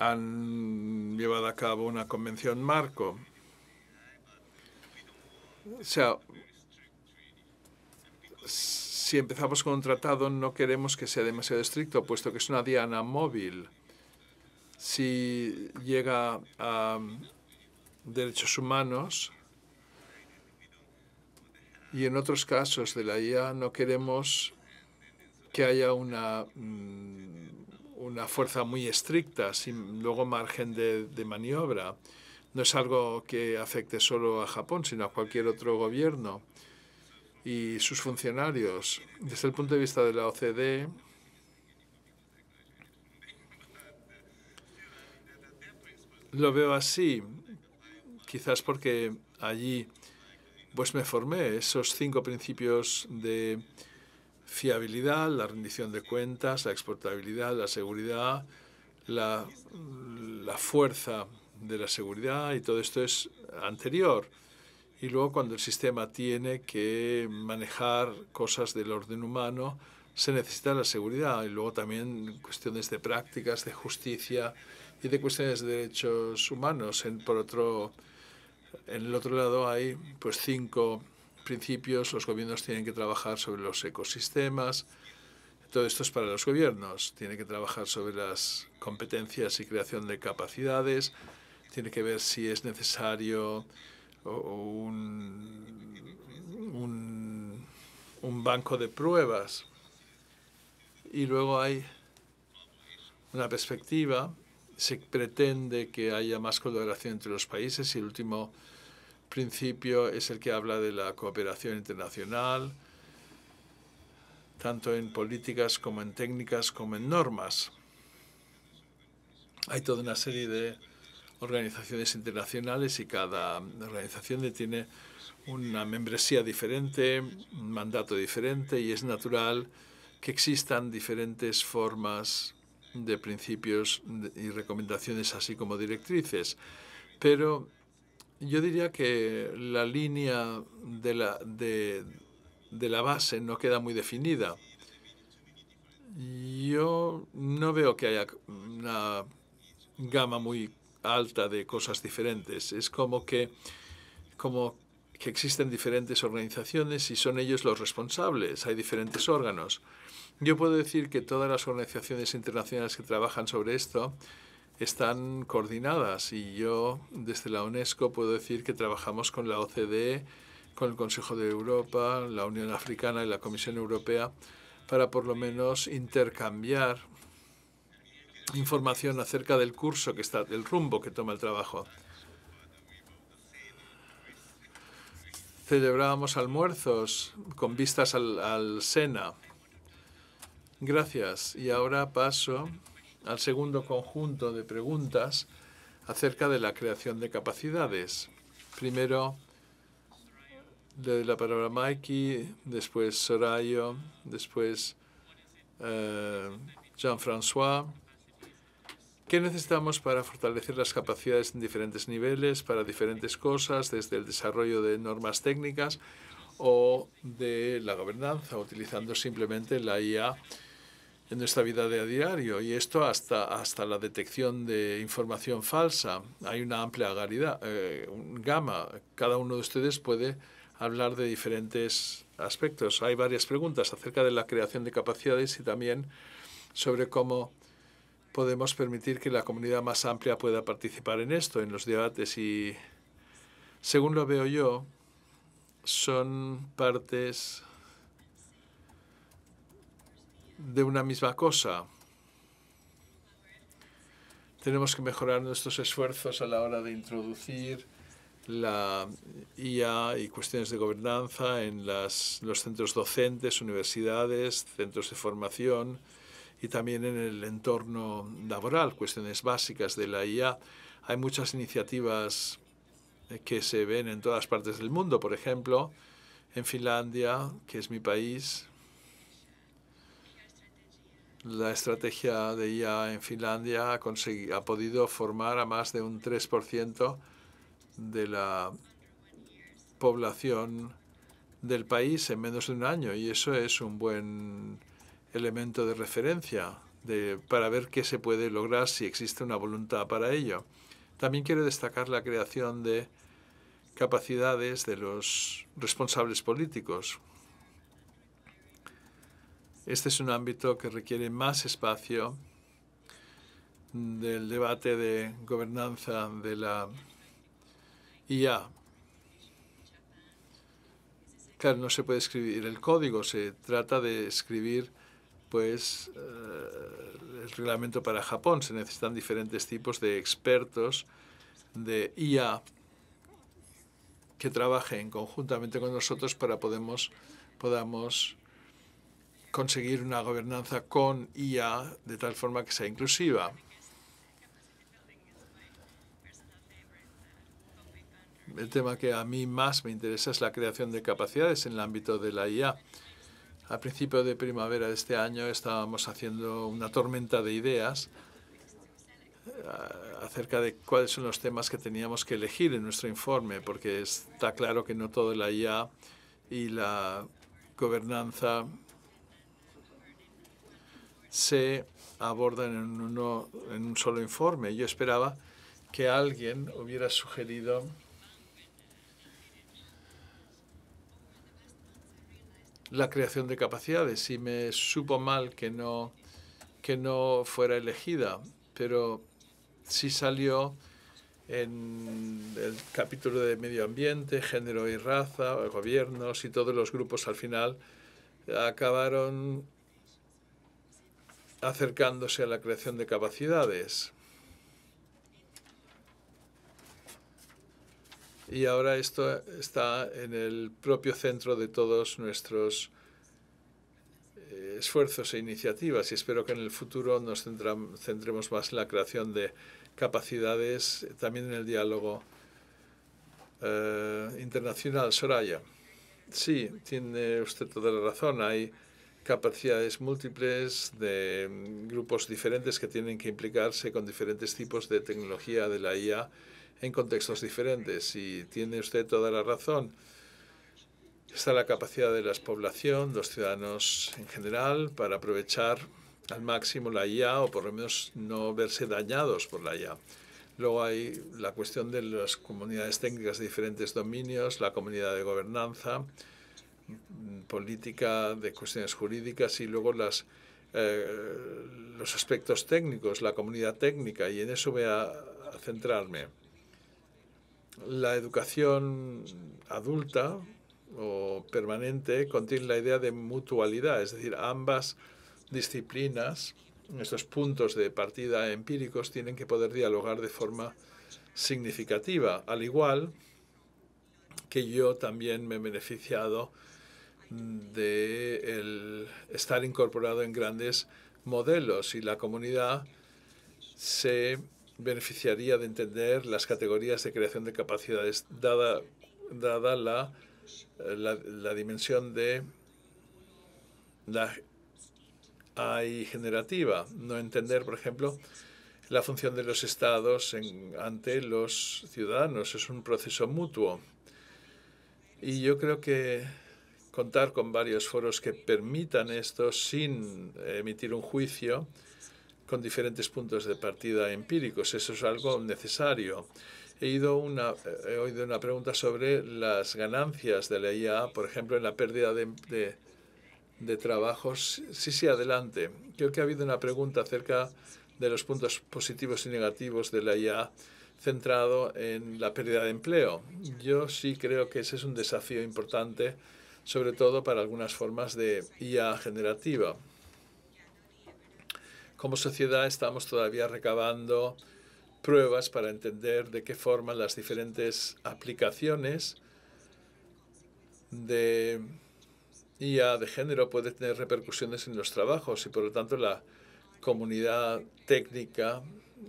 Speaker 1: han llevado a cabo una convención marco. O sea, si empezamos con un tratado no queremos que sea demasiado estricto, puesto que es una diana móvil si llega a um, derechos humanos y en otros casos de la IA no queremos que haya mm, una, fuerza muy estricta, sin luego margen de, de maniobra. No es algo que afecte solo a Japón, sino a cualquier otro gobierno y sus funcionarios. Desde el punto de vista de la OCDE, Lo veo así, quizás porque allí pues me formé esos cinco principios de fiabilidad, la rendición de cuentas, la exportabilidad, la seguridad, la, la fuerza de la seguridad y todo esto es anterior. Y luego cuando el sistema tiene que manejar cosas del orden humano, se necesita la seguridad y luego también cuestiones de prácticas, de justicia, y de cuestiones de derechos humanos. En, por otro, en el otro lado hay pues cinco principios. Los gobiernos tienen que trabajar sobre los ecosistemas. Todo esto es para los gobiernos. tiene que trabajar sobre las competencias y creación de capacidades. Tiene que ver si es necesario un banco de pruebas. Y luego hay una perspectiva se pretende que haya más colaboración entre los países y el último principio es el que habla de la cooperación internacional, tanto en políticas como en técnicas como en normas. Hay toda una serie de organizaciones internacionales y cada organización tiene una membresía diferente, un mandato diferente y es natural que existan diferentes formas de principios y recomendaciones, así como directrices. Pero yo diría que la línea de la, de, la base no queda muy definida. Yo no veo que haya una gama muy alta de cosas diferentes. Es como que, como que existen diferentes organizaciones y son ellos los responsables, hay diferentes órganos. Yo puedo decir que todas las organizaciones internacionales que trabajan sobre esto están coordinadas y yo desde la UNESCO puedo decir que trabajamos con la OCDE, con el Consejo de Europa, la Unión Africana y la Comisión Europea para por lo menos intercambiar información acerca del curso que está, del rumbo que toma el trabajo. celebrábamos almuerzos con vistas al, Sena. Gracias. Y ahora paso al segundo conjunto de preguntas acerca de la creación de capacidades. Primero, le doy la palabra a Mikey, después Sorayo, después eh, Jean-François. ¿Qué necesitamos para fortalecer las capacidades en diferentes niveles, para diferentes cosas, desde el desarrollo de normas técnicas o de la gobernanza, utilizando simplemente la IA en nuestra vida de a diario? Y esto hasta, hasta la detección de información falsa. Hay una amplia eh, gama. Cada uno de ustedes puede hablar de diferentes aspectos. Hay varias preguntas acerca de la creación de capacidades y también sobre cómo podemos permitir que la comunidad más amplia pueda participar en esto, en los debates y, según lo veo yo, son partes de una misma cosa. Tenemos que mejorar nuestros esfuerzos a la hora de introducir la IA y cuestiones de gobernanza en los centros docentes, universidades, centros de formación, y también en el entorno laboral, cuestiones básicas de la IA. Hay muchas iniciativas eh, que se ven en todas partes del mundo, por ejemplo, en Finlandia, que es mi país, la estrategia de IA en Finlandia ha, ha podido formar a más de un 3% de la población del país en menos de un año y eso es un buen elemento de referencia de, para ver qué se puede lograr si existe una voluntad para ello. También quiero destacar la creación de capacidades de los responsables políticos. Este es un ámbito que requiere más espacio del debate de gobernanza de la IA. Claro, no se puede escribir el código, se trata de escribir pues eh, el reglamento para Japón. Se necesitan diferentes tipos de expertos de IA que trabajen conjuntamente con nosotros para podemos, podamos conseguir una gobernanza con IA de tal forma que sea inclusiva. El tema que a mí más me interesa es la creación de capacidades en el ámbito de la IA. A principio de primavera de este año estábamos haciendo una tormenta de ideas eh, acerca de cuáles son los temas que teníamos que elegir en nuestro informe, porque está claro que no todo la IA y la gobernanza se abordan en, uno, en un solo informe. Yo esperaba que alguien hubiera sugerido la creación de capacidades y me supo mal que no, que no fuera elegida, pero sí salió en el capítulo de medio ambiente, género y raza, gobiernos y todos los grupos al final acabaron acercándose a la creación de capacidades. y ahora esto está en el propio centro de todos nuestros eh, esfuerzos e iniciativas y espero que en el futuro nos centremos más en la creación de capacidades, también en el diálogo eh, internacional. Soraya, sí, tiene usted toda la razón. Hay capacidades múltiples de mm, grupos diferentes que tienen que implicarse con diferentes tipos de tecnología de la IA en contextos diferentes. Y tiene usted toda la razón. Está la capacidad de la población, los ciudadanos en general, para aprovechar al máximo la IA o por lo menos no verse dañados por la IA. Luego hay la cuestión de las comunidades técnicas de diferentes dominios, la comunidad de gobernanza, política, de cuestiones jurídicas y luego las, eh, los aspectos técnicos, la comunidad técnica, y en eso voy a centrarme. La educación adulta o permanente contiene la idea de mutualidad, es decir, ambas disciplinas, estos puntos de partida empíricos, tienen que poder dialogar de forma significativa, al igual que yo también me he beneficiado de el estar incorporado en grandes modelos y la comunidad se beneficiaría de entender las categorías de creación de capacidades, dada, la, la, dimensión de la AI generativa. No entender, por ejemplo, la función de los estados ante los ciudadanos. Es un proceso mutuo. Y yo creo que contar con varios foros que permitan esto sin emitir un juicio con diferentes puntos de partida empíricos. Eso es algo necesario. He, ido una, eh, he oído una pregunta sobre las ganancias de la IA, por ejemplo, en la pérdida de, de trabajos. Sí, sí, adelante. Creo que ha habido una pregunta acerca de los puntos positivos y negativos de la IA centrado en la pérdida de empleo. Yo sí creo que ese es un desafío importante, sobre todo para algunas formas de IA generativa. Como sociedad estamos todavía recabando pruebas para entender de qué forma las diferentes aplicaciones de IA de género puede tener repercusiones en los trabajos y por lo tanto la comunidad técnica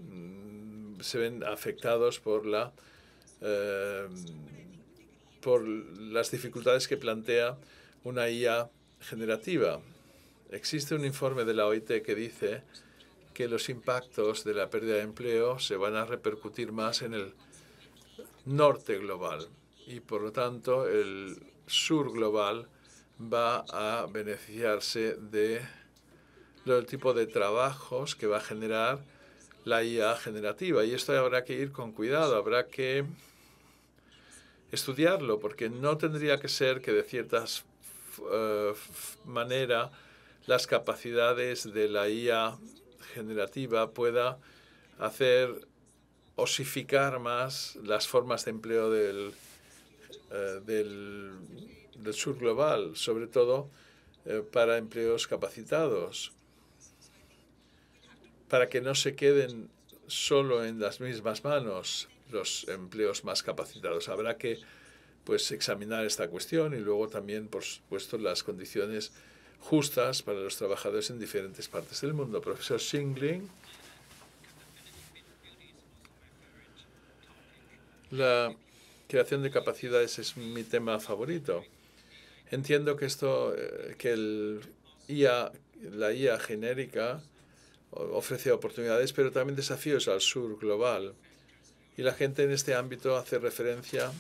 Speaker 1: mm, se ven afectados por la eh, por las dificultades que plantea una IA generativa. Existe un informe de la OIT que dice que los impactos de la pérdida de empleo se van a repercutir más en el norte global y por lo tanto el sur global va a beneficiarse de tipo de trabajos que va a generar la IA generativa. Y esto habrá que ir con cuidado, habrá que estudiarlo, porque no tendría que ser que de ciertas eh, manera las capacidades de la IA generativa pueda hacer osificar más las formas de empleo del, eh, del, sur global, sobre todo eh, para empleos capacitados, para que no se queden solo en las mismas manos los empleos más capacitados. Habrá que pues examinar esta cuestión y luego también, por supuesto, las condiciones justas para los trabajadores en diferentes partes del mundo. Profesor Shingling, la creación de capacidades es mi tema favorito. Entiendo que esto, eh, que el IA, la IA genérica ofrece oportunidades, pero también desafíos al sur global. Y la gente en este ámbito hace referencia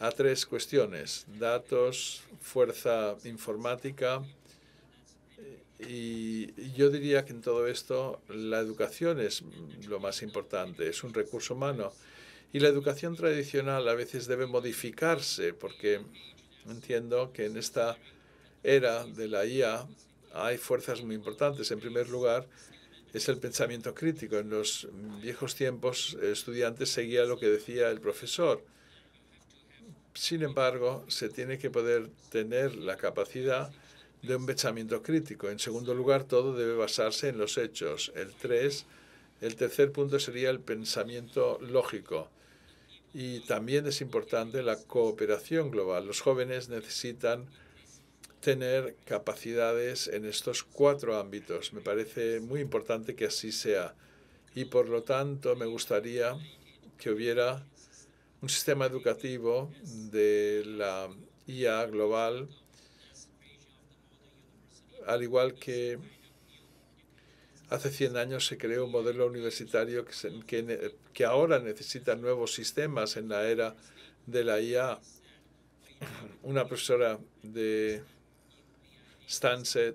Speaker 1: a tres cuestiones, datos, fuerza informática eh, y yo diría que en todo esto la educación es lo más importante, es un recurso humano. Y la educación tradicional a veces debe modificarse porque entiendo que en esta era de la IA hay fuerzas muy importantes. En primer lugar, es el pensamiento crítico. En los viejos tiempos, estudiantes seguía lo que decía el profesor. Sin embargo, se tiene que poder tener la capacidad de un pensamiento crítico. En segundo lugar, todo debe basarse en los hechos. El tres, el tercer punto sería el pensamiento lógico. Y también es importante la cooperación global. Los jóvenes necesitan tener capacidades en estos cuatro ámbitos. Me parece muy importante que así sea. Y por lo tanto, me gustaría que hubiera un sistema educativo de la IA global, al igual que hace 100 años se creó un modelo universitario que, ahora necesita nuevos sistemas en la era de la IA. Una profesora de Stansted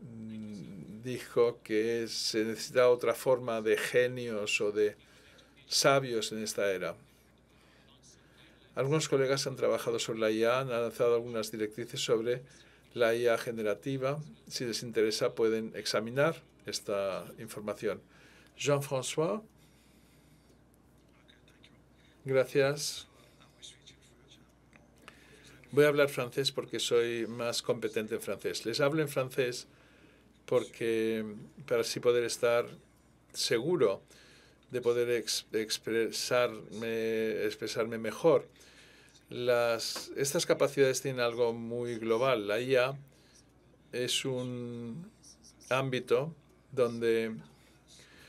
Speaker 1: mm, dijo que se necesita otra forma de genios o de sabios en esta era. Algunos colegas han trabajado sobre la IA, han lanzado algunas directrices sobre la IA generativa. Si les interesa, pueden examinar esta información. Jean-François. Gracias. Voy a hablar francés porque soy más competente en francés. Les hablo en francés porque para así poder estar seguro de poder expresarme, mejor. Las, estas capacidades tienen algo muy global. La IA es un ámbito donde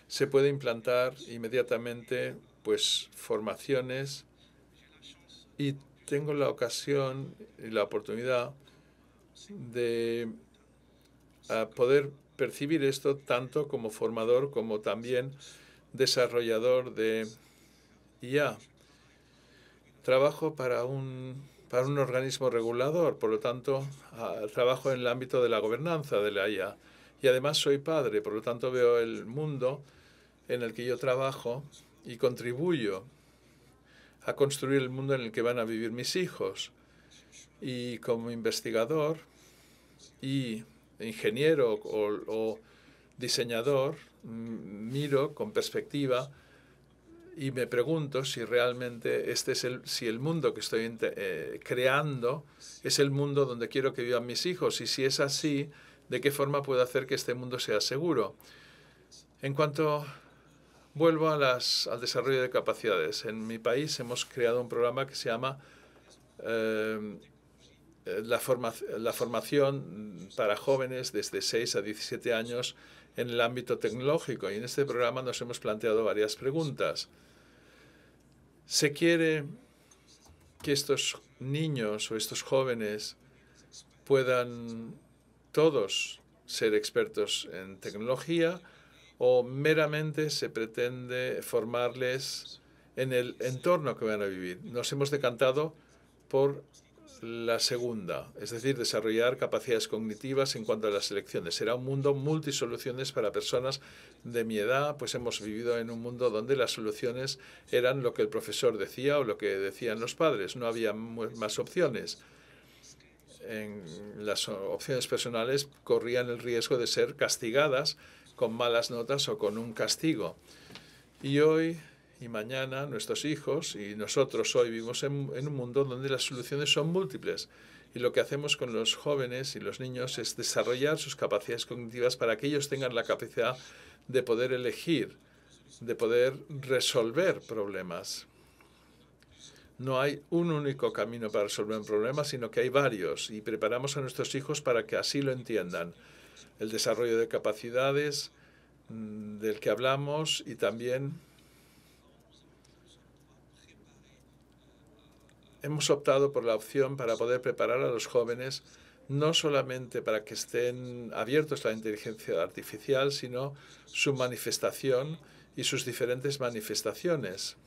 Speaker 1: se puede implantar inmediatamente pues formaciones y tengo la ocasión y la oportunidad de poder percibir esto tanto como formador como también desarrollador de IA. Trabajo para un, para un organismo regulador, por lo tanto, ah, trabajo en el ámbito de la gobernanza de la IA. Y además soy padre, por lo tanto veo el mundo en el que yo trabajo y contribuyo a construir el mundo en el que van a vivir mis hijos. Y como investigador y ingeniero o diseñador, miro con perspectiva y me pregunto si realmente este es el, si el mundo que estoy eh, creando es el mundo donde quiero que vivan mis hijos y si es así, de qué forma puedo hacer que este mundo sea seguro. En cuanto vuelvo al desarrollo de capacidades, en mi país hemos creado un programa que se llama eh, eh, la, la formación para jóvenes desde 6 a 17 años en el ámbito tecnológico. Y en este programa nos hemos planteado varias preguntas. ¿Se quiere que estos niños o estos jóvenes puedan todos ser expertos en tecnología o meramente se pretende formarles en el entorno que van a vivir? Nos hemos decantado por la segunda, es decir, desarrollar capacidades cognitivas en cuanto a las elecciones. Será un mundo multisoluciones para personas de mi edad, pues hemos vivido en un mundo donde las soluciones eran lo que el profesor decía o lo que decían los padres. No había más opciones. En las opciones personales corrían el riesgo de ser castigadas con malas notas o con un castigo. Y hoy y mañana nuestros hijos y nosotros hoy vivimos en, un mundo donde las soluciones son múltiples. Y lo que hacemos con los jóvenes y los niños es desarrollar sus capacidades cognitivas para que ellos tengan la capacidad de poder elegir, de poder resolver problemas. No hay un único camino para resolver un problema, sino que hay varios y preparamos a nuestros hijos para que así lo entiendan. El desarrollo de capacidades mm, del que hablamos y también hemos optado por la opción para poder preparar a los jóvenes no solamente para que estén abiertos a la inteligencia artificial, sino su manifestación y sus diferentes manifestaciones.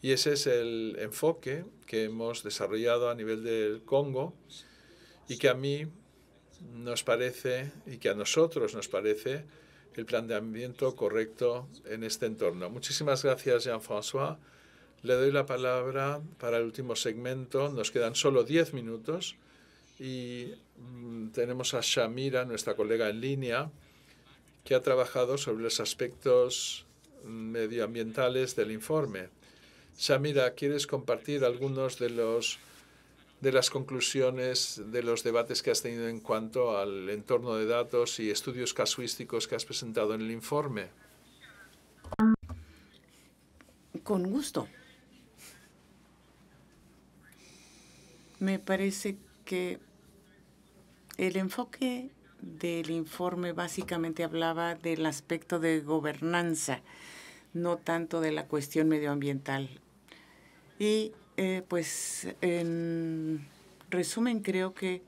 Speaker 1: Y ese es el enfoque que hemos desarrollado a nivel del Congo y que a mí nos parece y que a nosotros nos parece el planteamiento correcto en este entorno. Muchísimas gracias, Jean-François. Le doy la palabra para el último segmento. Nos quedan solo diez minutos y mm, tenemos a Shamira, nuestra colega en línea, que ha trabajado sobre los aspectos mm, medioambientales del informe. Shamira, ¿quieres compartir algunos de los de las conclusiones de los debates que has tenido en cuanto al entorno de datos y estudios casuísticos que has presentado en el informe?
Speaker 3: Con gusto. Me parece que el enfoque del informe básicamente hablaba del aspecto de gobernanza, no tanto de la cuestión medioambiental. Y eh, pues en resumen creo que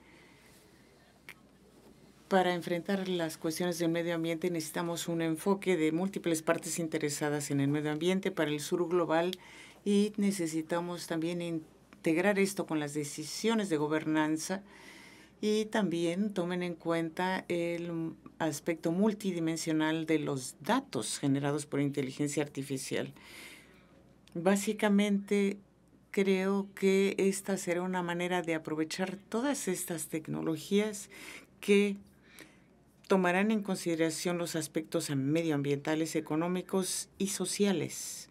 Speaker 3: para enfrentar las cuestiones del medio ambiente necesitamos un enfoque de múltiples partes interesadas en el medio ambiente para el sur global y necesitamos también integrar esto con las decisiones de gobernanza y también tomen en cuenta el aspecto multidimensional de los datos generados por inteligencia artificial. Básicamente, creo que esta será una manera de aprovechar todas estas tecnologías que tomarán en consideración los aspectos medioambientales, económicos y sociales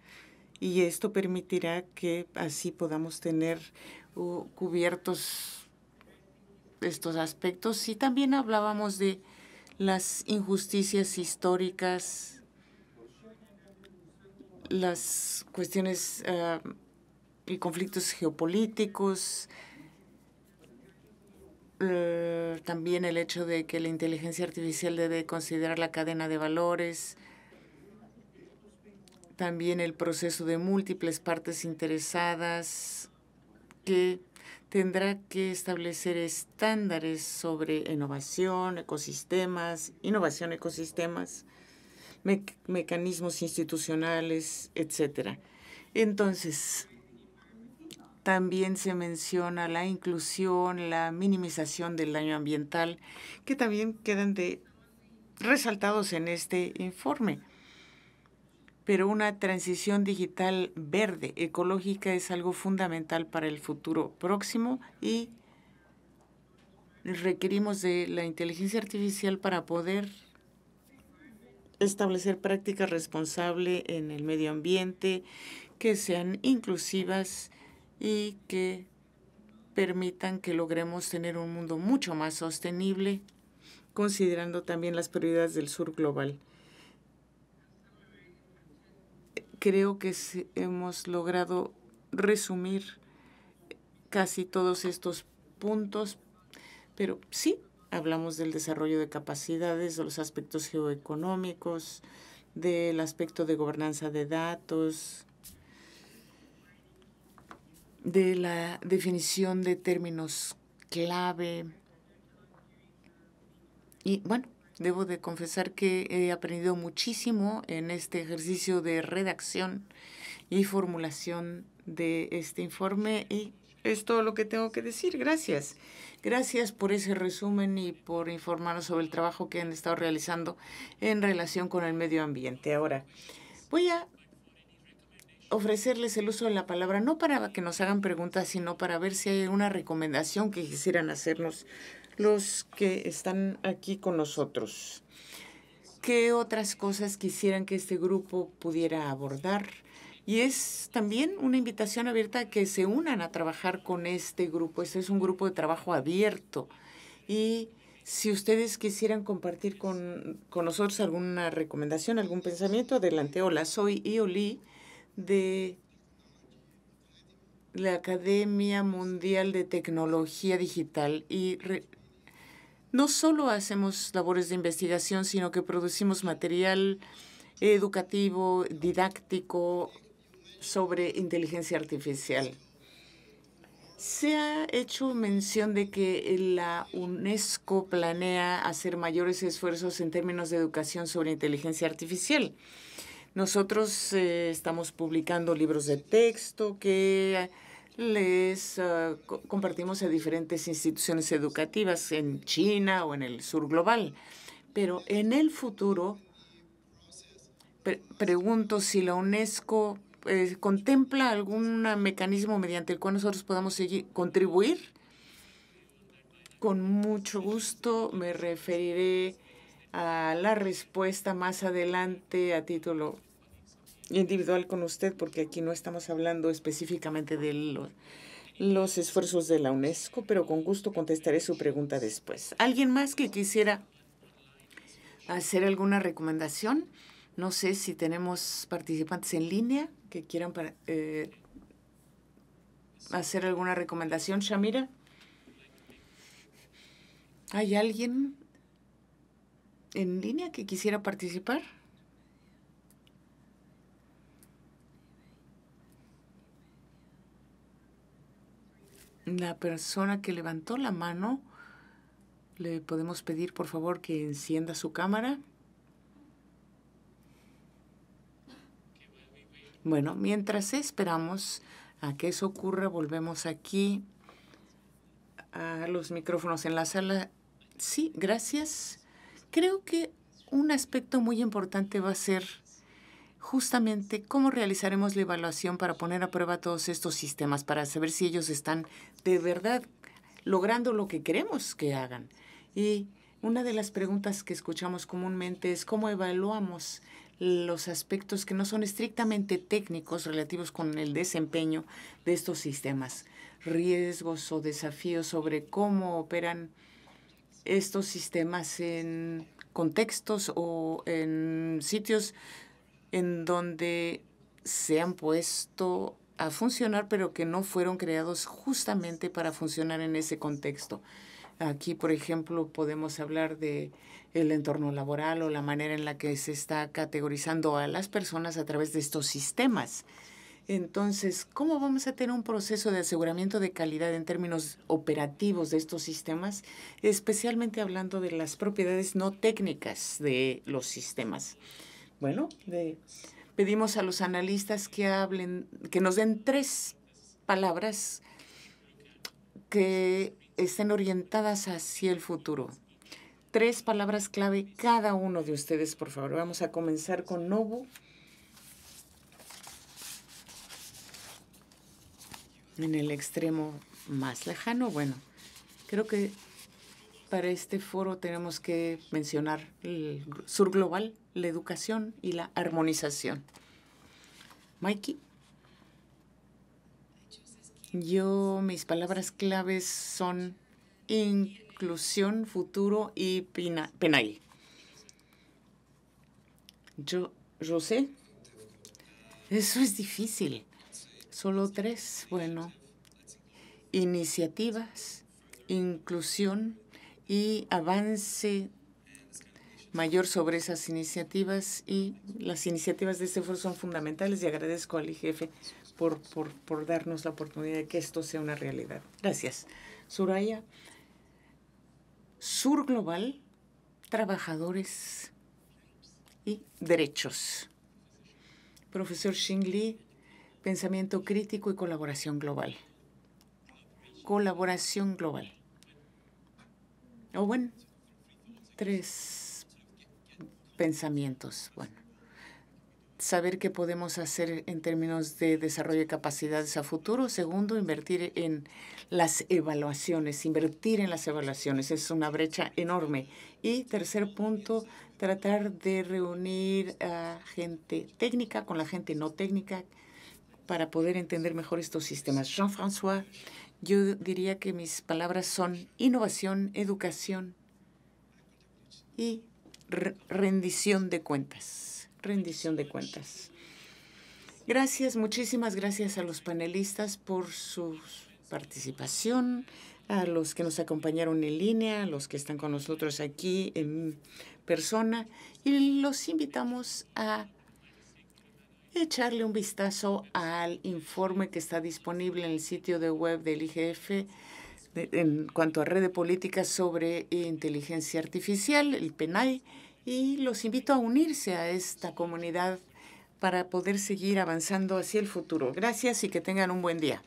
Speaker 3: y esto permitirá que así podamos tener uh, cubiertos estos aspectos. Y también hablábamos de las injusticias históricas, las cuestiones ah, y conflictos geopolíticos, eh, también el hecho de que la inteligencia artificial debe considerar la cadena de valores, también el proceso de múltiples partes interesadas que tendrá que establecer estándares sobre innovación, ecosistemas, innovación, ecosistemas, mecanismos institucionales, etcétera. Entonces, también se menciona la inclusión, la minimización del daño ambiental, que también quedan de, resaltados en este informe pero una transición digital verde, ecológica, es algo fundamental para el futuro próximo y requerimos de la inteligencia artificial para poder establecer prácticas responsables en el medio ambiente que sean inclusivas y que permitan que logremos tener un mundo mucho más sostenible, considerando también las prioridades del sur global. creo que hemos logrado resumir casi todos estos puntos, pero sí, hablamos del desarrollo de capacidades, de los aspectos geoeconómicos, del aspecto de gobernanza de datos, de la definición de términos clave. Y bueno, Debo de confesar que he aprendido muchísimo en este ejercicio de redacción y formulación de este informe y es todo lo que tengo que decir. Gracias. Gracias por ese resumen y por informarnos sobre el trabajo que han estado realizando en relación con el medio ambiente. Ahora, voy a ofrecerles el uso de la palabra no para que nos hagan preguntas, sino para ver si hay una recomendación que quisieran hacernos los que están aquí con nosotros. ¿Qué otras cosas quisieran que este grupo pudiera abordar? Y es también una invitación abierta a que se unan a trabajar con este grupo. Este es un grupo de trabajo abierto. Y si ustedes quisieran compartir con, nosotros alguna recomendación, algún pensamiento, adelante. Hola, soy Ioli de la Academia Mundial de Tecnología Digital y no solo hacemos labores de investigación, sino que producimos material educativo, didáctico sobre inteligencia artificial. Se ha hecho mención de que la UNESCO planea hacer mayores esfuerzos en términos de educación sobre inteligencia artificial. Nosotros eh, estamos publicando libros de texto que les eh, compartimos a diferentes instituciones educativas en China o en el sur global. Pero en el futuro, pregunto si la UNESCO eh, contempla algún mecanismo mediante el cual nosotros podamos seguir, contribuir. Con mucho gusto me referiré a la respuesta más adelante a título individual con usted, porque aquí no estamos hablando específicamente de los, esfuerzos de la UNESCO, pero con gusto contestaré su pregunta después. ¿Alguien más que quisiera hacer alguna recomendación? No sé si tenemos participantes en línea que quieran eh, hacer alguna recomendación. Shamira, ¿hay alguien en línea que quisiera participar? la persona que levantó la mano, le podemos pedir por favor que encienda su cámara. Bueno, mientras esperamos a que eso ocurra, volvemos aquí a los micrófonos en la sala. Sí, gracias. Creo que un aspecto muy importante va a ser justamente cómo realizaremos la evaluación para poner a prueba todos estos sistemas, para saber si ellos están de verdad logrando lo que queremos que hagan. Y una de las preguntas que escuchamos comúnmente es cómo evaluamos los aspectos que no son estrictamente técnicos relativos con el desempeño de estos sistemas, riesgos o desafíos sobre cómo operan estos sistemas en contextos o en sitios en donde se han puesto a funcionar, pero que no fueron creados justamente para funcionar en ese contexto. Aquí, por ejemplo, podemos hablar de el entorno laboral o la manera en la que se está categorizando a las personas a través de estos sistemas. Entonces, ¿cómo vamos a tener un proceso de aseguramiento de calidad en términos operativos de estos sistemas, especialmente hablando de las propiedades no técnicas de los sistemas? bueno, pedimos a los analistas que hablen, que nos den tres palabras que estén orientadas hacia el futuro. Tres palabras clave cada uno de ustedes, por favor. Vamos a comenzar con Nobu. En el extremo más lejano, bueno, creo que para este foro tenemos que mencionar el sur global la educación y la armonización. Mikey. Yo, mis palabras claves son inclusión, futuro y penal. Yo, sé. eso es difícil. Solo tres, bueno, iniciativas, inclusión y avance mayor sobre esas iniciativas y las iniciativas de este foro son fundamentales y agradezco al IGF por, por darnos la oportunidad de que esto sea una realidad. Gracias. Suraya, Sur Global, Trabajadores y Derechos. Profesor Xing Li, Pensamiento Crítico y Colaboración Global. Colaboración Global. Owen, tres pensamientos. Bueno, saber qué podemos hacer en términos de desarrollo de capacidades a futuro. Segundo, invertir en las evaluaciones. Invertir en las evaluaciones es una brecha enorme. Y tercer punto, tratar de reunir a gente técnica con la gente no técnica para poder entender mejor estos sistemas. Jean-François, yo diría que mis palabras son innovación, educación y rendición de cuentas. Rendición de cuentas. Gracias, muchísimas gracias a los panelistas por su participación, a los que nos acompañaron en línea, a los que están con nosotros aquí en persona y los invitamos a echarle un vistazo al informe que está disponible en el sitio de web del IGF en cuanto a red de políticas sobre inteligencia artificial, el PENAI y los invito a unirse a esta comunidad para poder seguir avanzando hacia el futuro. Gracias y que tengan un buen día.